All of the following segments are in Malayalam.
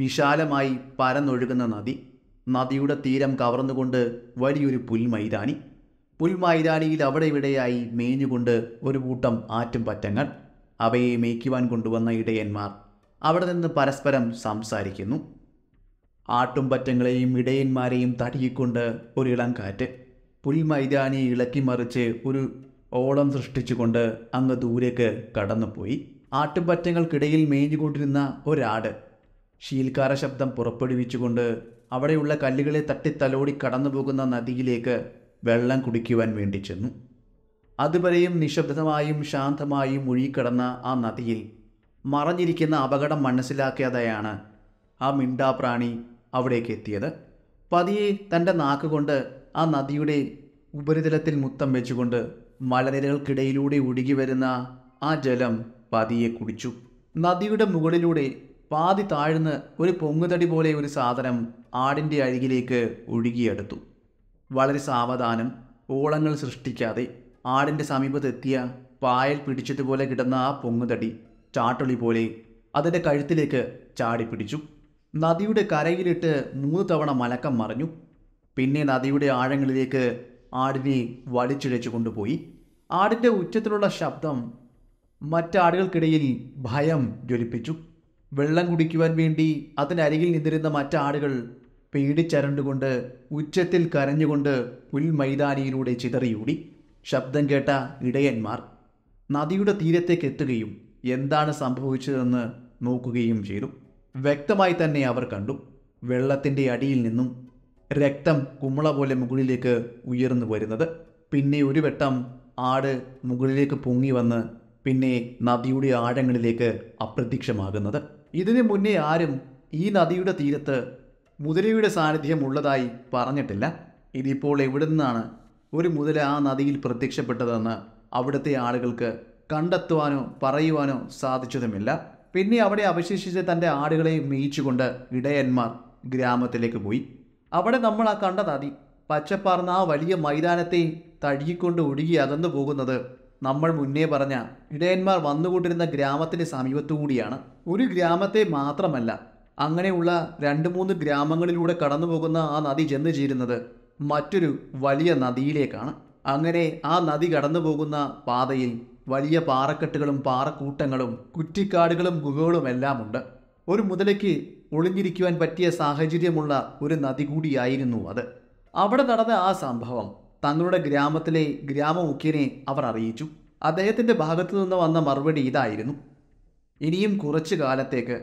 വിശാലമായി പരന്നൊഴുകുന്ന നദി നദിയുടെ തീരം കവർന്നുകൊണ്ട് വലിയൊരു പുൽമൈതാനി പുൽമൈതാനിയിൽ അവിടെ ഇവിടെയായി മേഞ്ഞുകൊണ്ട് ഒരു കൂട്ടം പറ്റങ്ങൾ അവയെ മേയ്ക്കുവാൻ കൊണ്ടുവന്ന ഇടയന്മാർ അവിടെ നിന്ന് പരസ്പരം സംസാരിക്കുന്നു ആട്ടുംപറ്റങ്ങളെയും ഇടയന്മാരെയും തടിയിക്കൊണ്ട് ഒരിളം കാറ്റ് പുൽമൈതാനി ഇളക്കി മറിച്ച് ഒരു ഓളം സൃഷ്ടിച്ചുകൊണ്ട് അങ്ങ് ദൂരേക്ക് കടന്നുപോയി ആട്ടുംപറ്റങ്ങൾക്കിടയിൽ മേഞ്ഞുകൊണ്ടിരുന്ന ഒരാട് ശീൽക്കാര ശബ്ദം പുറപ്പെടുവിച്ചുകൊണ്ട് അവിടെയുള്ള കല്ലുകളെ തട്ടി തലോടി കടന്നുപോകുന്ന നദിയിലേക്ക് വെള്ളം കുടിക്കുവാൻ വേണ്ടി ചെന്നു അതുവരെയും നിശബ്ദമായും ശാന്തമായും മുഴുകിക്കിടന്ന ആ നദിയിൽ മറഞ്ഞിരിക്കുന്ന അപകടം മനസ്സിലാക്കിയതായാണ് ആ മിണ്ടാപ്രാണി അവിടേക്ക് എത്തിയത് പതിയെ തൻ്റെ നാക്കുകൊണ്ട് ആ നദിയുടെ ഉപരിതലത്തിൽ മുത്തം വെച്ചുകൊണ്ട് മലനിരകൾക്കിടയിലൂടെ ഒഴുകി വരുന്ന ആ ജലം പതിയെ കുടിച്ചു നദിയുടെ മുകളിലൂടെ പാതി താഴ്ന്ന് ഒരു പൊങ്ങുതടി പോലെ ഒരു സാധനം ആടിൻ്റെ അഴുകിലേക്ക് ഒഴുകിയെടുത്തു വളരെ സാവധാനം ഓളങ്ങൾ സൃഷ്ടിക്കാതെ ആടിൻ്റെ സമീപത്തെത്തിയ പായൽ പിടിച്ചതുപോലെ കിടന്ന ആ പൊങ്ങുതടി ചാട്ടൊളി പോലെ അതിൻ്റെ കഴുത്തിലേക്ക് ചാടി പിടിച്ചു നദിയുടെ കരയിലിട്ട് മൂന്ന് തവണ മലക്കം മറിഞ്ഞു പിന്നെ നദിയുടെ ആഴങ്ങളിലേക്ക് ആടിനെ വലിച്ചിഴച്ചു കൊണ്ടുപോയി ആടിൻ്റെ ഉച്ചത്തിലുള്ള ശബ്ദം മറ്റാടുകൾക്കിടയിൽ ഭയം ജ്വലിപ്പിച്ചു വെള്ളം കുടിക്കുവാൻ വേണ്ടി അതിനരികിൽ നിന്നിരുന്ന മറ്റാടുകൾ പേടിച്ചരണ്ടുകൊണ്ട് ഉച്ചത്തിൽ കരഞ്ഞുകൊണ്ട് പുൽമൈതാനിയിലൂടെ ചിതറിയൂടി ശബ്ദം കേട്ട ഇടയന്മാർ നദിയുടെ തീരത്തേക്ക് എത്തുകയും എന്താണ് സംഭവിച്ചതെന്ന് നോക്കുകയും ചെയ്തു വ്യക്തമായി തന്നെ അവർ കണ്ടു വെള്ളത്തിൻ്റെ അടിയിൽ നിന്നും രക്തം കുമ്മള പോലെ മുകളിലേക്ക് ഉയർന്നു വരുന്നത് പിന്നെ ഒരു വെട്ടം ആട് മുകളിലേക്ക് പൊങ്ങി വന്ന് പിന്നെ നദിയുടെ ആഴങ്ങളിലേക്ക് അപ്രത്യക്ഷമാകുന്നത് ഇതിനു മുന്നേ ആരും ഈ നദിയുടെ തീരത്ത് മുതലയുടെ സാന്നിധ്യം ഉള്ളതായി പറഞ്ഞിട്ടില്ല ഇതിപ്പോൾ എവിടെ നിന്നാണ് ഒരു മുതല ആ നദിയിൽ പ്രത്യക്ഷപ്പെട്ടതെന്ന് അവിടുത്തെ ആളുകൾക്ക് കണ്ടെത്തുവാനോ പറയുവാനോ സാധിച്ചതുമില്ല പിന്നെ അവിടെ അവശേഷിച്ച തൻ്റെ ആടുകളെ മേയിച്ചുകൊണ്ട് ഇടയന്മാർ ഗ്രാമത്തിലേക്ക് പോയി അവിടെ നമ്മൾ ആ കണ്ട നദി പച്ചപ്പാർന്ന ആ വലിയ മൈതാനത്തെ തഴുകിക്കൊണ്ട് ഒഴുകി അകന്നു പോകുന്നത് നമ്മൾ മുന്നേ പറഞ്ഞ ഇടയന്മാർ വന്നുകൊണ്ടിരുന്ന ഗ്രാമത്തിൻ്റെ സമീപത്തുകൂടിയാണ് ഒരു ഗ്രാമത്തെ മാത്രമല്ല അങ്ങനെയുള്ള രണ്ട് മൂന്ന് ഗ്രാമങ്ങളിലൂടെ കടന്നു പോകുന്ന ആ നദി ചെന്ന് ചേരുന്നത് മറ്റൊരു വലിയ നദിയിലേക്കാണ് അങ്ങനെ ആ നദി കടന്നു പോകുന്ന പാതയിൽ വലിയ പാറക്കെട്ടുകളും പാറക്കൂട്ടങ്ങളും കുറ്റിക്കാടുകളും ഗുഹകളും എല്ലാമുണ്ട് ഒരു മുതലയ്ക്ക് ഒളിഞ്ഞിരിക്കുവാൻ പറ്റിയ സാഹചര്യമുള്ള ഒരു നദി കൂടിയായിരുന്നു അത് അവിടെ നടന്ന ആ സംഭവം തങ്ങളുടെ ഗ്രാമത്തിലെ ഗ്രാമമുഖ്യനെ അവർ അറിയിച്ചു അദ്ദേഹത്തിൻ്റെ ഭാഗത്തു നിന്ന് വന്ന മറുപടി ഇതായിരുന്നു ഇനിയും കുറച്ചു കാലത്തേക്ക്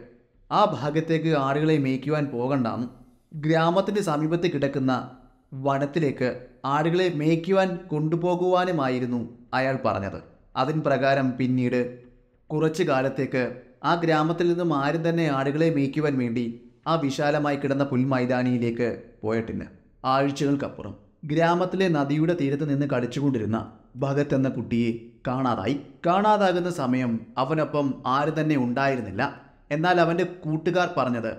ആ ഭാഗത്തേക്ക് ആടുകളെ മേയ്ക്കുവാൻ പോകണ്ടാന്ന് ഗ്രാമത്തിൻ്റെ സമീപത്ത് കിടക്കുന്ന വനത്തിലേക്ക് ആടുകളെ മേയ്ക്കുവാൻ കൊണ്ടുപോകുവാനുമായിരുന്നു അയാൾ പറഞ്ഞത് അതിന് പ്രകാരം പിന്നീട് കുറച്ചു കാലത്തേക്ക് ആ ഗ്രാമത്തിൽ നിന്നും ആരും തന്നെ ആടുകളെ മേയ്ക്കുവാൻ വേണ്ടി ആ വിശാലമായി കിടന്ന പുൽമൈതാനിയിലേക്ക് പോയിട്ടില്ല ആഴ്ചകൾക്കപ്പുറം ഗ്രാമത്തിലെ നദിയുടെ തീരത്ത് നിന്ന് കളിച്ചുകൊണ്ടിരുന്ന ഭഗത് എന്ന കുട്ടിയെ കാണാതായി കാണാതാകുന്ന സമയം അവനൊപ്പം ആര് തന്നെ ഉണ്ടായിരുന്നില്ല എന്നാൽ അവൻ്റെ കൂട്ടുകാർ പറഞ്ഞത്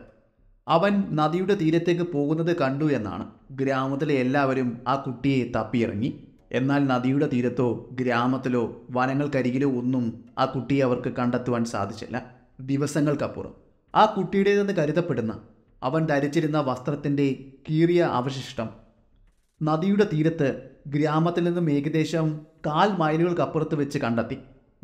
അവൻ നദിയുടെ തീരത്തേക്ക് പോകുന്നത് കണ്ടു എന്നാണ് ഗ്രാമത്തിലെ എല്ലാവരും ആ കുട്ടിയെ തപ്പിയിറങ്ങി എന്നാൽ നദിയുടെ തീരത്തോ ഗ്രാമത്തിലോ വനങ്ങൾക്കരികിലോ ഒന്നും ആ കുട്ടിയെ അവർക്ക് കണ്ടെത്തുവാൻ സാധിച്ചില്ല ദിവസങ്ങൾക്കപ്പുറം ആ കുട്ടിയുടേതെന്ന് കരുതപ്പെടുന്ന അവൻ ധരിച്ചിരുന്ന വസ്ത്രത്തിൻ്റെ കീറിയ അവശിഷ്ടം നദിയുടെ തീരത്ത് ഗ്രാമത്തിൽ നിന്നും ഏകദേശം കാൽ മൈലുകൾക്കപ്പുറത്ത് വെച്ച് കണ്ടെത്തി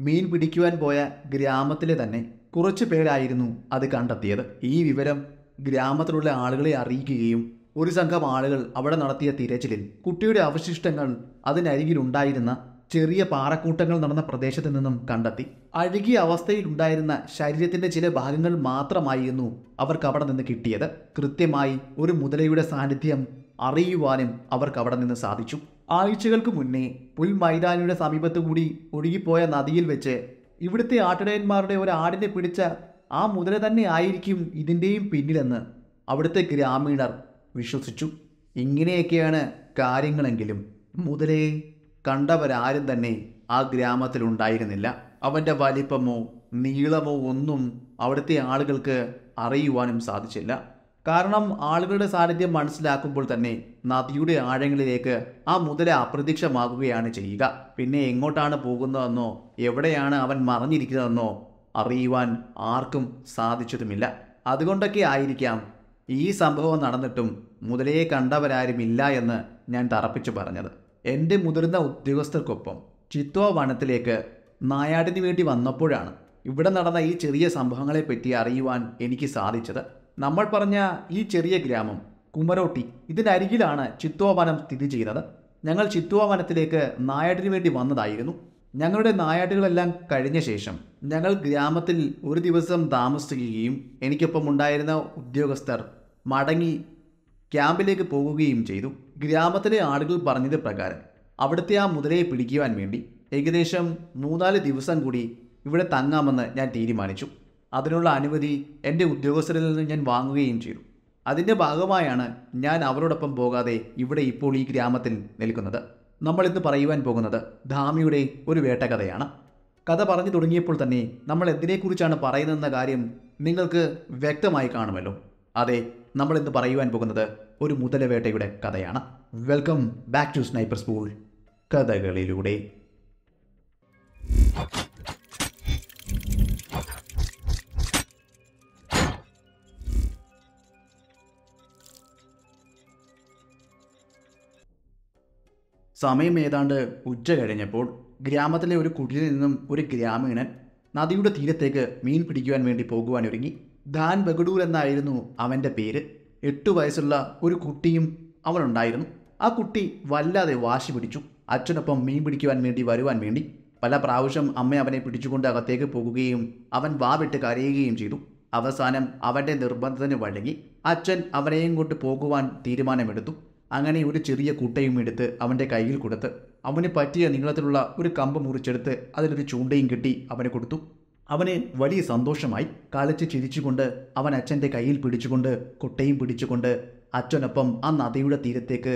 മീൻ പിടിക്കുവാൻ പോയ ഗ്രാമത്തിലെ തന്നെ കുറച്ച് പേരായിരുന്നു അത് കണ്ടെത്തിയത് ഈ വിവരം ഗ്രാമത്തിലുള്ള ആളുകളെ അറിയിക്കുകയും ഒരു സംഘം ആളുകൾ അവിടെ നടത്തിയ തിരച്ചിലിൽ കുട്ടിയുടെ അവശിഷ്ടങ്ങൾ അതിനരികിലുണ്ടായിരുന്ന ചെറിയ പാറക്കൂട്ടങ്ങൾ നടന്ന പ്രദേശത്ത് നിന്നും കണ്ടെത്തി അഴുകിയ അവസ്ഥയിലുണ്ടായിരുന്ന ശരീരത്തിന്റെ ചില ഭാഗങ്ങൾ മാത്രമായിരുന്നു അവർക്ക് അവിടെ നിന്ന് കിട്ടിയത് കൃത്യമായി ഒരു മുതലയുടെ സാന്നിധ്യം അറിയുവാനും അവർക്ക് അവിടെ നിന്ന് സാധിച്ചു ആഴ്ചകൾക്ക് മുന്നേ പുൽമൈതാനിയുടെ സമീപത്തു കൂടി ഒഴുകിപ്പോയ നദിയിൽ വെച്ച് ഇവിടുത്തെ ആട്ടിടയന്മാരുടെ ഒരു ആടിനെ പിടിച്ച ആ മുതല തന്നെ ആയിരിക്കും ഇതിൻ്റെയും പിന്നിലെന്ന് അവിടുത്തെ ഗ്രാമീണർ വിശ്വസിച്ചു ഇങ്ങനെയൊക്കെയാണ് കാര്യങ്ങളെങ്കിലും മുതലയെ കണ്ടവരാരും തന്നെ ആ ഗ്രാമത്തിൽ ഉണ്ടായിരുന്നില്ല അവൻ്റെ വലിപ്പമോ നീളമോ ഒന്നും അവിടുത്തെ ആളുകൾക്ക് അറിയുവാനും സാധിച്ചില്ല കാരണം ആളുകളുടെ സാന്നിധ്യം മനസ്സിലാക്കുമ്പോൾ തന്നെ നദിയുടെ ആഴങ്ങളിലേക്ക് ആ മുതല അപ്രതീക്ഷമാകുകയാണ് ചെയ്യുക പിന്നെ എങ്ങോട്ടാണ് പോകുന്നതെന്നോ എവിടെയാണ് അവൻ മറഞ്ഞിരിക്കുന്നതെന്നോ അറിയുവാൻ ആർക്കും സാധിച്ചതുമില്ല അതുകൊണ്ടൊക്കെ ആയിരിക്കാം ഈ സംഭവം നടന്നിട്ടും മുതലയെ കണ്ടവരാരും ഇല്ല എന്ന് ഞാൻ തറപ്പിച്ചു പറഞ്ഞത് എൻ്റെ മുതിർന്ന ഉദ്യോഗസ്ഥർക്കൊപ്പം ചിത്വ വനത്തിലേക്ക് നായാടിന് വേണ്ടി വന്നപ്പോഴാണ് ഇവിടെ നടന്ന ഈ ചെറിയ സംഭവങ്ങളെപ്പറ്റി അറിയുവാൻ എനിക്ക് സാധിച്ചത് നമ്മൾ പറഞ്ഞ ഈ ചെറിയ ഗ്രാമം കുമരോട്ടി ഇതിൻ്റെ അരികിലാണ് ചിത്തുവ വനം സ്ഥിതി ചെയ്യുന്നത് ഞങ്ങൾ ചിത്തുവ വനത്തിലേക്ക് നായാട്ടിന് വേണ്ടി വന്നതായിരുന്നു ഞങ്ങളുടെ നായാട്ടുകളെല്ലാം കഴിഞ്ഞ ശേഷം ഞങ്ങൾ ഗ്രാമത്തിൽ ഒരു ദിവസം താമസിക്കുകയും എനിക്കൊപ്പം ഉണ്ടായിരുന്ന ഉദ്യോഗസ്ഥർ മടങ്ങി ക്യാമ്പിലേക്ക് പോകുകയും ചെയ്തു ഗ്രാമത്തിലെ ആളുകൾ പറഞ്ഞത് പ്രകാരം അവിടുത്തെ ആ മുതലയെ പിടിക്കുവാൻ വേണ്ടി ഏകദേശം മൂന്നാല് ദിവസം കൂടി ഇവിടെ തങ്ങാമെന്ന് ഞാൻ തീരുമാനിച്ചു അതിനുള്ള അനുമതി എൻ്റെ ഉദ്യോഗസ്ഥരിൽ നിന്ന് ഞാൻ വാങ്ങുകയും ചെയ്തു അതിൻ്റെ ഭാഗമായാണ് ഞാൻ അവരോടൊപ്പം പോകാതെ ഇവിടെ ഇപ്പോൾ ഈ ഗ്രാമത്തിൽ നിൽക്കുന്നത് നമ്മൾ ഇന്ന് പറയുവാൻ പോകുന്നത് ധാമിയുടെ ഒരു വേട്ടകഥയാണ് കഥ പറഞ്ഞു തുടങ്ങിയപ്പോൾ തന്നെ നമ്മൾ എന്തിനെക്കുറിച്ചാണ് പറയുന്നതെന്ന കാര്യം നിങ്ങൾക്ക് വ്യക്തമായി കാണുമല്ലോ അതെ നമ്മൾ ഇന്ന് പറയുവാൻ പോകുന്നത് ഒരു മുതലവേട്ടയുടെ കഥയാണ് welcome back to sniper school കഥകളിലൂടെ സമയം ഏതാണ്ട് ഉച്ച കഴിഞ്ഞപ്പോൾ ഗ്രാമത്തിലെ ഒരു കുടിലിൽ നിന്നും ഒരു ഗ്രാമീണൻ നദിയുടെ തീരത്തേക്ക് മീൻ പിടിക്കുവാൻ വേണ്ടി പോകുവാനൊരുങ്ങി ധാൻ ബഗഡൂർ എന്നായിരുന്നു അവൻ്റെ പേര് എട്ട് വയസ്സുള്ള ഒരു കുട്ടിയും അവനുണ്ടായിരുന്നു ആ കുട്ടി വല്ലാതെ വാശി പിടിച്ചു അച്ഛനൊപ്പം മീൻ പിടിക്കുവാൻ വേണ്ടി വരുവാൻ വേണ്ടി പല പ്രാവശ്യം അമ്മ അവനെ പിടിച്ചുകൊണ്ട് അകത്തേക്ക് പോകുകയും അവൻ വാവിട്ട് കരയുകയും ചെയ്തു അവസാനം അവൻ്റെ നിർബന്ധത്തിന് വഴങ്ങി അച്ഛൻ അവനെയും കൊണ്ട് പോകുവാൻ തീരുമാനമെടുത്തു അങ്ങനെ ഒരു ചെറിയ കുട്ടയും എടുത്ത് അവൻ്റെ കയ്യിൽ കൊടുത്ത് അവന് പറ്റിയ നീളത്തിലുള്ള ഒരു കമ്പ് മുറിച്ചെടുത്ത് അതിലൊരു ചൂണ്ടയും കെട്ടി അവന് കൊടുത്തു അവന് വലിയ സന്തോഷമായി കാലച്ച് ചിരിച്ചുകൊണ്ട് അവൻ അച്ഛൻ്റെ കയ്യിൽ പിടിച്ചുകൊണ്ട് കുട്ടയും പിടിച്ചുകൊണ്ട് അച്ഛനൊപ്പം ആ നദിയുടെ തീരത്തേക്ക്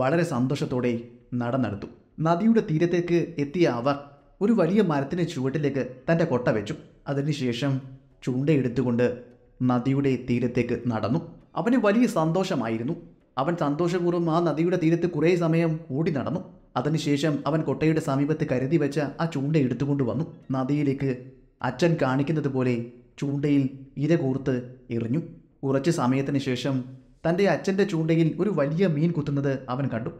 വളരെ സന്തോഷത്തോടെ നടന്നെടുത്തു നദിയുടെ തീരത്തേക്ക് എത്തിയ അവർ ഒരു വലിയ മരത്തിന് ചുവട്ടിലേക്ക് തൻ്റെ കൊട്ട വെച്ചു അതിനുശേഷം ചൂണ്ടയെടുത്തുകൊണ്ട് നദിയുടെ തീരത്തേക്ക് നടന്നു അവന് വലിയ സന്തോഷമായിരുന്നു അവൻ സന്തോഷപൂർവ്വം ആ നദിയുടെ തീരത്ത് കുറേ സമയം ഓടി നടന്നു അതിനുശേഷം അവൻ കൊട്ടയുടെ സമീപത്ത് കരുതി വെച്ച ആ ചൂണ്ട എടുത്തുകൊണ്ട് വന്നു നദിയിലേക്ക് അച്ഛൻ കാണിക്കുന്നത് പോലെ ചൂണ്ടയിൽ ഇര കൂർത്ത് എറിഞ്ഞു കുറച്ച് സമയത്തിന് ശേഷം തൻ്റെ അച്ഛൻ്റെ ചൂണ്ടയിൽ ഒരു വലിയ മീൻ കുത്തുന്നത് അവൻ കണ്ടു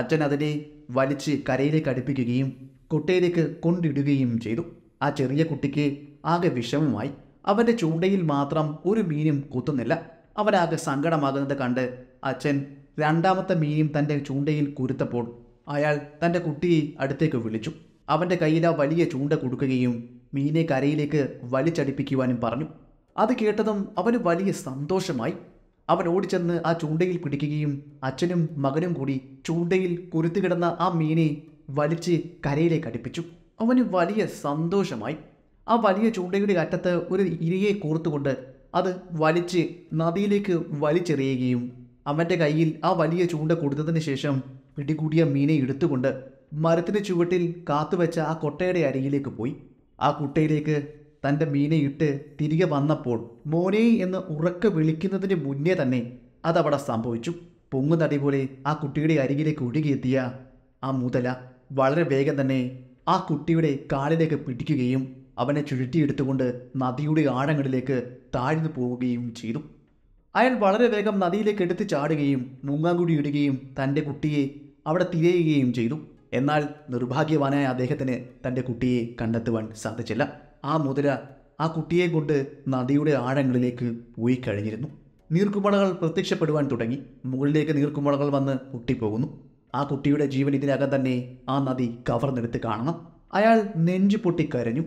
അച്ഛൻ അതിനെ വലിച്ച് കരയിലേക്ക് അടുപ്പിക്കുകയും കൊട്ടയിലേക്ക് കൊണ്ടിടുകയും ചെയ്തു ആ ചെറിയ കുട്ടിക്ക് ആകെ വിഷമമായി അവൻ്റെ ചൂണ്ടയിൽ മാത്രം ഒരു മീനും കുത്തുന്നില്ല അവരാകെ സങ്കടമാകുന്നത് കണ്ട് അച്ഛൻ രണ്ടാമത്തെ മീനും തൻ്റെ ചൂണ്ടയിൽ കുരുത്തപ്പോൾ അയാൾ തൻ്റെ കുട്ടിയെ അടുത്തേക്ക് വിളിച്ചു അവൻ്റെ കയ്യിൽ ആ വലിയ ചൂണ്ട കൊടുക്കുകയും മീനെ കരയിലേക്ക് വലിച്ചടിപ്പിക്കുവാനും പറഞ്ഞു അത് കേട്ടതും അവന് വലിയ സന്തോഷമായി അവൻ ഓടിച്ചെന്ന് ആ ചൂണ്ടയിൽ പിടിക്കുകയും അച്ഛനും മകനും കൂടി ചൂണ്ടയിൽ കുരുത്തു കിടന്ന ആ മീനെ വലിച്ച് കരയിലേക്ക് അടുപ്പിച്ചു അവന് വലിയ സന്തോഷമായി ആ വലിയ ചൂണ്ടയുടെ അറ്റത്ത് ഒരു ഇരയെ കോർത്തുകൊണ്ട് അത് വലിച്ച് നദിയിലേക്ക് വലിച്ചെറിയുകയും അവൻ്റെ കയ്യിൽ ആ വലിയ ചൂണ്ട കൊടുത്തതിന് ശേഷം പിടികൂടിയ മീനെ എടുത്തുകൊണ്ട് മരത്തിൻ്റെ ചുവട്ടിൽ കാത്തുവെച്ച ആ കൊട്ടയുടെ അരിയിലേക്ക് പോയി ആ കുട്ടയിലേക്ക് തൻ്റെ മീനെ ഇട്ട് തിരികെ വന്നപ്പോൾ മോനെ എന്ന് ഉറക്ക വിളിക്കുന്നതിന് മുന്നേ തന്നെ അതവിടെ സംഭവിച്ചു പൊങ്ങുതടി പോലെ ആ കുട്ടിയുടെ അരികിലേക്ക് ഒഴുകിയെത്തിയ ആ മുതല വളരെ വേഗം തന്നെ ആ കുട്ടിയുടെ കാലിലേക്ക് പിടിക്കുകയും അവനെ ചുഴറ്റിയെടുത്തുകൊണ്ട് നദിയുടെ ആഴങ്ങളിലേക്ക് താഴ്ന്നു പോവുകയും ചെയ്തു അയാൾ വളരെ വേഗം നദിയിലേക്ക് എടുത്ത് ചാടുകയും ഇടുകയും തൻ്റെ കുട്ടിയെ അവിടെ തിരയുകയും ചെയ്തു എന്നാൽ നിർഭാഗ്യവാനായ അദ്ദേഹത്തിന് തൻ്റെ കുട്ടിയെ കണ്ടെത്തുവാൻ സാധിച്ചില്ല ആ മുതിര ആ കുട്ടിയെ കൊണ്ട് നദിയുടെ ആഴങ്ങളിലേക്ക് പോയി കഴിഞ്ഞിരുന്നു നീർക്കുമളകൾ പ്രത്യക്ഷപ്പെടുവാൻ തുടങ്ങി മുകളിലേക്ക് നീർക്കുമളകൾ വന്ന് പൊട്ടിപ്പോകുന്നു ആ കുട്ടിയുടെ ജീവൻ ഇതിനകം തന്നെ ആ നദി കവർന്നെടുത്ത് കാണണം അയാൾ നെഞ്ചു പൊട്ടിക്കരഞ്ഞു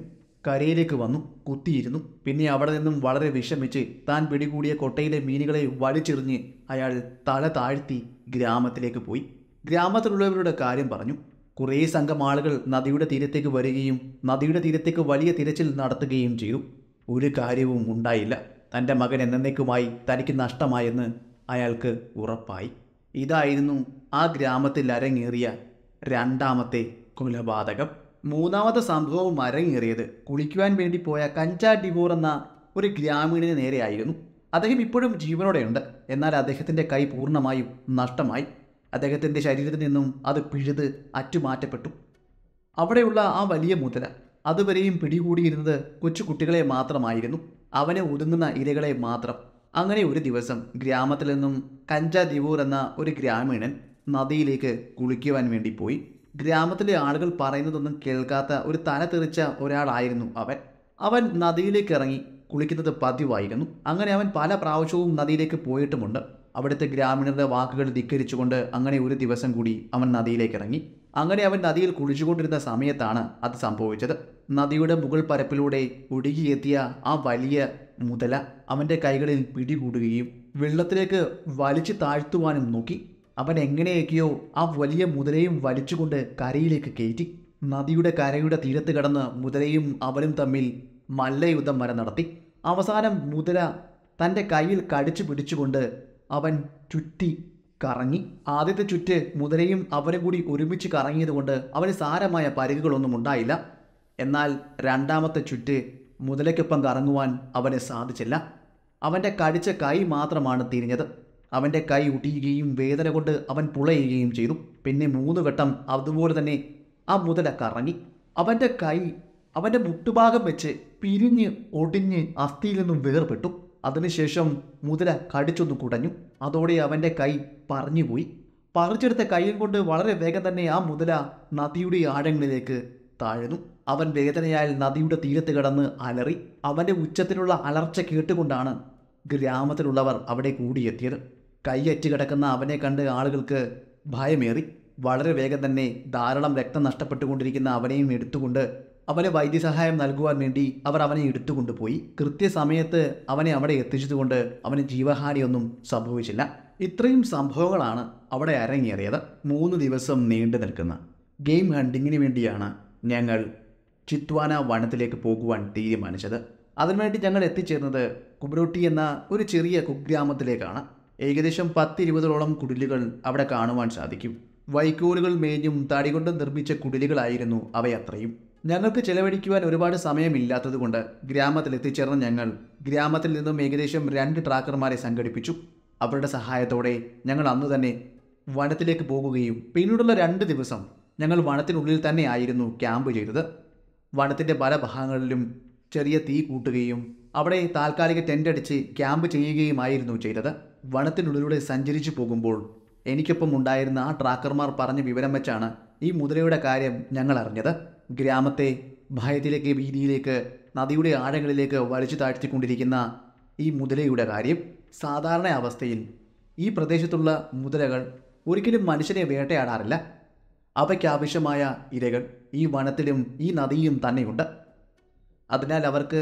കരയിലേക്ക് വന്നു കുത്തിയിരുന്നു പിന്നെ അവിടെ നിന്നും വളരെ വിഷമിച്ച് താൻ പിടികൂടിയ കൊട്ടയിലെ മീനുകളെ വലിച്ചെറിഞ്ഞ് അയാൾ തല താഴ്ത്തി ഗ്രാമത്തിലേക്ക് പോയി ഗ്രാമത്തിലുള്ളവരുടെ കാര്യം പറഞ്ഞു കുറേ സംഘം ആളുകൾ നദിയുടെ തീരത്തേക്ക് വരികയും നദിയുടെ തീരത്തേക്ക് വലിയ തിരച്ചിൽ നടത്തുകയും ചെയ്തു ഒരു കാര്യവും ഉണ്ടായില്ല തൻ്റെ മകൻ എന്നേക്കുമായി തനിക്ക് നഷ്ടമായെന്ന് അയാൾക്ക് ഉറപ്പായി ഇതായിരുന്നു ആ ഗ്രാമത്തിൽ അരങ്ങേറിയ രണ്ടാമത്തെ കൊലപാതകം മൂന്നാമത്തെ സംഭവം മരങ്ങേറിയത് കുളിക്കുവാൻ വേണ്ടി പോയ കഞ്ചാ ഡിവോർ എന്ന ഒരു ഗ്രാമീണന് നേരെയായിരുന്നു അദ്ദേഹം ഇപ്പോഴും ജീവനോടെയുണ്ട് എന്നാൽ അദ്ദേഹത്തിൻ്റെ കൈ പൂർണ്ണമായും നഷ്ടമായി അദ്ദേഹത്തിൻ്റെ ശരീരത്തിൽ നിന്നും അത് പിഴുത് അറ്റുമാറ്റപ്പെട്ടു അവിടെയുള്ള ആ വലിയ മുതല അതുവരെയും പിടികൂടിയിരുന്നത് കൊച്ചു കുട്ടികളെ മാത്രമായിരുന്നു അവനെ ഒതുങ്ങുന്ന ഇരകളെ മാത്രം അങ്ങനെ ഒരു ദിവസം ഗ്രാമത്തിൽ നിന്നും കഞ്ച ദിവൂർ എന്ന ഒരു ഗ്രാമീണൻ നദിയിലേക്ക് കുളിക്കുവാൻ വേണ്ടി പോയി ഗ്രാമത്തിലെ ആളുകൾ പറയുന്നതൊന്നും കേൾക്കാത്ത ഒരു തല തെറിച്ച ഒരാളായിരുന്നു അവൻ അവൻ നദിയിലേക്ക് ഇറങ്ങി കുളിക്കുന്നത് പതിവായിരുന്നു അങ്ങനെ അവൻ പല പ്രാവശ്യവും നദിയിലേക്ക് പോയിട്ടുമുണ്ട് അവിടുത്തെ ഗ്രാമീണരുടെ വാക്കുകൾ ധിക്കരിച്ചുകൊണ്ട് അങ്ങനെ ഒരു ദിവസം കൂടി അവൻ നദിയിലേക്ക് ഇറങ്ങി അങ്ങനെ അവൻ നദിയിൽ കുളിച്ചുകൊണ്ടിരുന്ന സമയത്താണ് അത് സംഭവിച്ചത് നദിയുടെ മുകൾ പരപ്പിലൂടെ ഒടുകിയെത്തിയ ആ വലിയ മുതല അവൻ്റെ കൈകളിൽ പിടികൂടുകയും വെള്ളത്തിലേക്ക് വലിച്ചു താഴ്ത്തുവാനും നോക്കി അവൻ എങ്ങനെയൊക്കെയോ ആ വലിയ മുതലയും വലിച്ചുകൊണ്ട് കരയിലേക്ക് കയറ്റി നദിയുടെ കരയുടെ തീരത്ത് കടന്ന് മുതലയും അവനും തമ്മിൽ മല്ലയുദ്ധം വരെ നടത്തി അവസാനം മുതല തൻ്റെ കയ്യിൽ കടിച്ചു പിടിച്ചുകൊണ്ട് അവൻ ചുറ്റി കറങ്ങി ആദ്യത്തെ ചുറ്റ് മുതലയും അവനും കൂടി ഒരുമിച്ച് കറങ്ങിയതുകൊണ്ട് അവന് സാരമായ പരിധികളൊന്നും ഉണ്ടായില്ല എന്നാൽ രണ്ടാമത്തെ ചുറ്റ് മുതലയ്ക്കൊപ്പം കറങ്ങുവാൻ അവന് സാധിച്ചില്ല അവൻ്റെ കടിച്ച കൈ മാത്രമാണ് തിരിഞ്ഞത് അവൻ്റെ കൈ ഒടിയുകയും വേദന കൊണ്ട് അവൻ പുളയുകയും ചെയ്തു പിന്നെ മൂന്ന് ഘട്ടം അതുപോലെ തന്നെ ആ മുതല കറങ്ങി അവൻ്റെ കൈ അവൻ്റെ മുട്ടുഭാഗം വെച്ച് പിരിഞ്ഞ് ഒടിഞ്ഞ് അസ്ഥിയിൽ നിന്നും വേർപെട്ടു അതിനുശേഷം മുതല കടിച്ചൊന്ന് കുടഞ്ഞു അതോടെ അവൻ്റെ കൈ പറഞ്ഞുപോയി പറിച്ചെടുത്ത കൈയും കൊണ്ട് വളരെ വേഗം തന്നെ ആ മുതല നദിയുടെ ആഴങ്ങളിലേക്ക് താഴ്ന്നു അവൻ വേദനയാൽ നദിയുടെ തീരത്ത് കിടന്ന് അലറി അവൻ്റെ ഉച്ചത്തിലുള്ള അലർച്ച കേട്ടുകൊണ്ടാണ് ഗ്രാമത്തിലുള്ളവർ അവിടെ കൂടിയെത്തിയത് കൈയറ്റ് കിടക്കുന്ന അവനെ കണ്ട് ആളുകൾക്ക് ഭയമേറി വളരെ വേഗം തന്നെ ധാരാളം രക്തം നഷ്ടപ്പെട്ടുകൊണ്ടിരിക്കുന്ന അവനെയും എടുത്തുകൊണ്ട് അവന് വൈദ്യസഹായം നൽകുവാൻ വേണ്ടി അവർ അവനെ എടുത്തുകൊണ്ടുപോയി കൃത്യസമയത്ത് അവനെ അവിടെ എത്തിച്ചതുകൊണ്ട് അവന് ജീവഹാനിയൊന്നും സംഭവിച്ചില്ല ഇത്രയും സംഭവങ്ങളാണ് അവിടെ അരങ്ങേറിയത് മൂന്ന് ദിവസം നീണ്ടു നിൽക്കുന്ന ഗെയിം ഹണ്ടിങ്ങിന് വേണ്ടിയാണ് ഞങ്ങൾ ചിത്വാന വനത്തിലേക്ക് പോകുവാൻ തീരുമാനിച്ചത് അതിനുവേണ്ടി ഞങ്ങൾ എത്തിച്ചേർന്നത് കുബ്രോട്ടി എന്ന ഒരു ചെറിയ കുഗ്രാമത്തിലേക്കാണ് ഏകദേശം പത്തിരുപതോളം കുടിലുകൾ അവിടെ കാണുവാൻ സാധിക്കും വൈക്കോലുകൾ മേഞ്ഞും തടികൊണ്ട് നിർമ്മിച്ച കുടിലുകളായിരുന്നു അവയത്രയും ഞങ്ങൾക്ക് ചെലവഴിക്കുവാൻ ഒരുപാട് സമയമില്ലാത്തതുകൊണ്ട് ഗ്രാമത്തിൽ എത്തിച്ചേർന്ന ഞങ്ങൾ ഗ്രാമത്തിൽ നിന്നും ഏകദേശം രണ്ട് ട്രാക്കർമാരെ സംഘടിപ്പിച്ചു അവരുടെ സഹായത്തോടെ ഞങ്ങൾ അന്ന് തന്നെ വനത്തിലേക്ക് പോകുകയും പിന്നീടുള്ള രണ്ട് ദിവസം ഞങ്ങൾ വനത്തിനുള്ളിൽ തന്നെ ആയിരുന്നു ക്യാമ്പ് ചെയ്തത് വനത്തിൻ്റെ പല ഭാഗങ്ങളിലും ചെറിയ തീ കൂട്ടുകയും അവിടെ താൽക്കാലിക ടെൻ്റ് അടിച്ച് ക്യാമ്പ് ചെയ്യുകയുമായിരുന്നു ചെയ്തത് വനത്തിനുള്ളിലൂടെ സഞ്ചരിച്ചു പോകുമ്പോൾ എനിക്കൊപ്പം ഉണ്ടായിരുന്ന ആ ട്രാക്കർമാർ പറഞ്ഞ വിവരം വെച്ചാണ് ഈ മുതലയുടെ കാര്യം ഞങ്ങൾ അറിഞ്ഞത് ഗ്രാമത്തെ ഭയത്തിലേക്ക് ഭീതിയിലേക്ക് നദിയുടെ ആഴങ്ങളിലേക്ക് വലിച്ചു താഴ്ത്തിക്കൊണ്ടിരിക്കുന്ന ഈ മുതലയുടെ കാര്യം സാധാരണ അവസ്ഥയിൽ ഈ പ്രദേശത്തുള്ള മുതലകൾ ഒരിക്കലും മനുഷ്യനെ വേട്ടയാടാറില്ല അവയ്ക്കാവശ്യമായ ഇരകൾ ഈ വനത്തിലും ഈ നദിയും തന്നെയുണ്ട് അതിനാൽ അവർക്ക്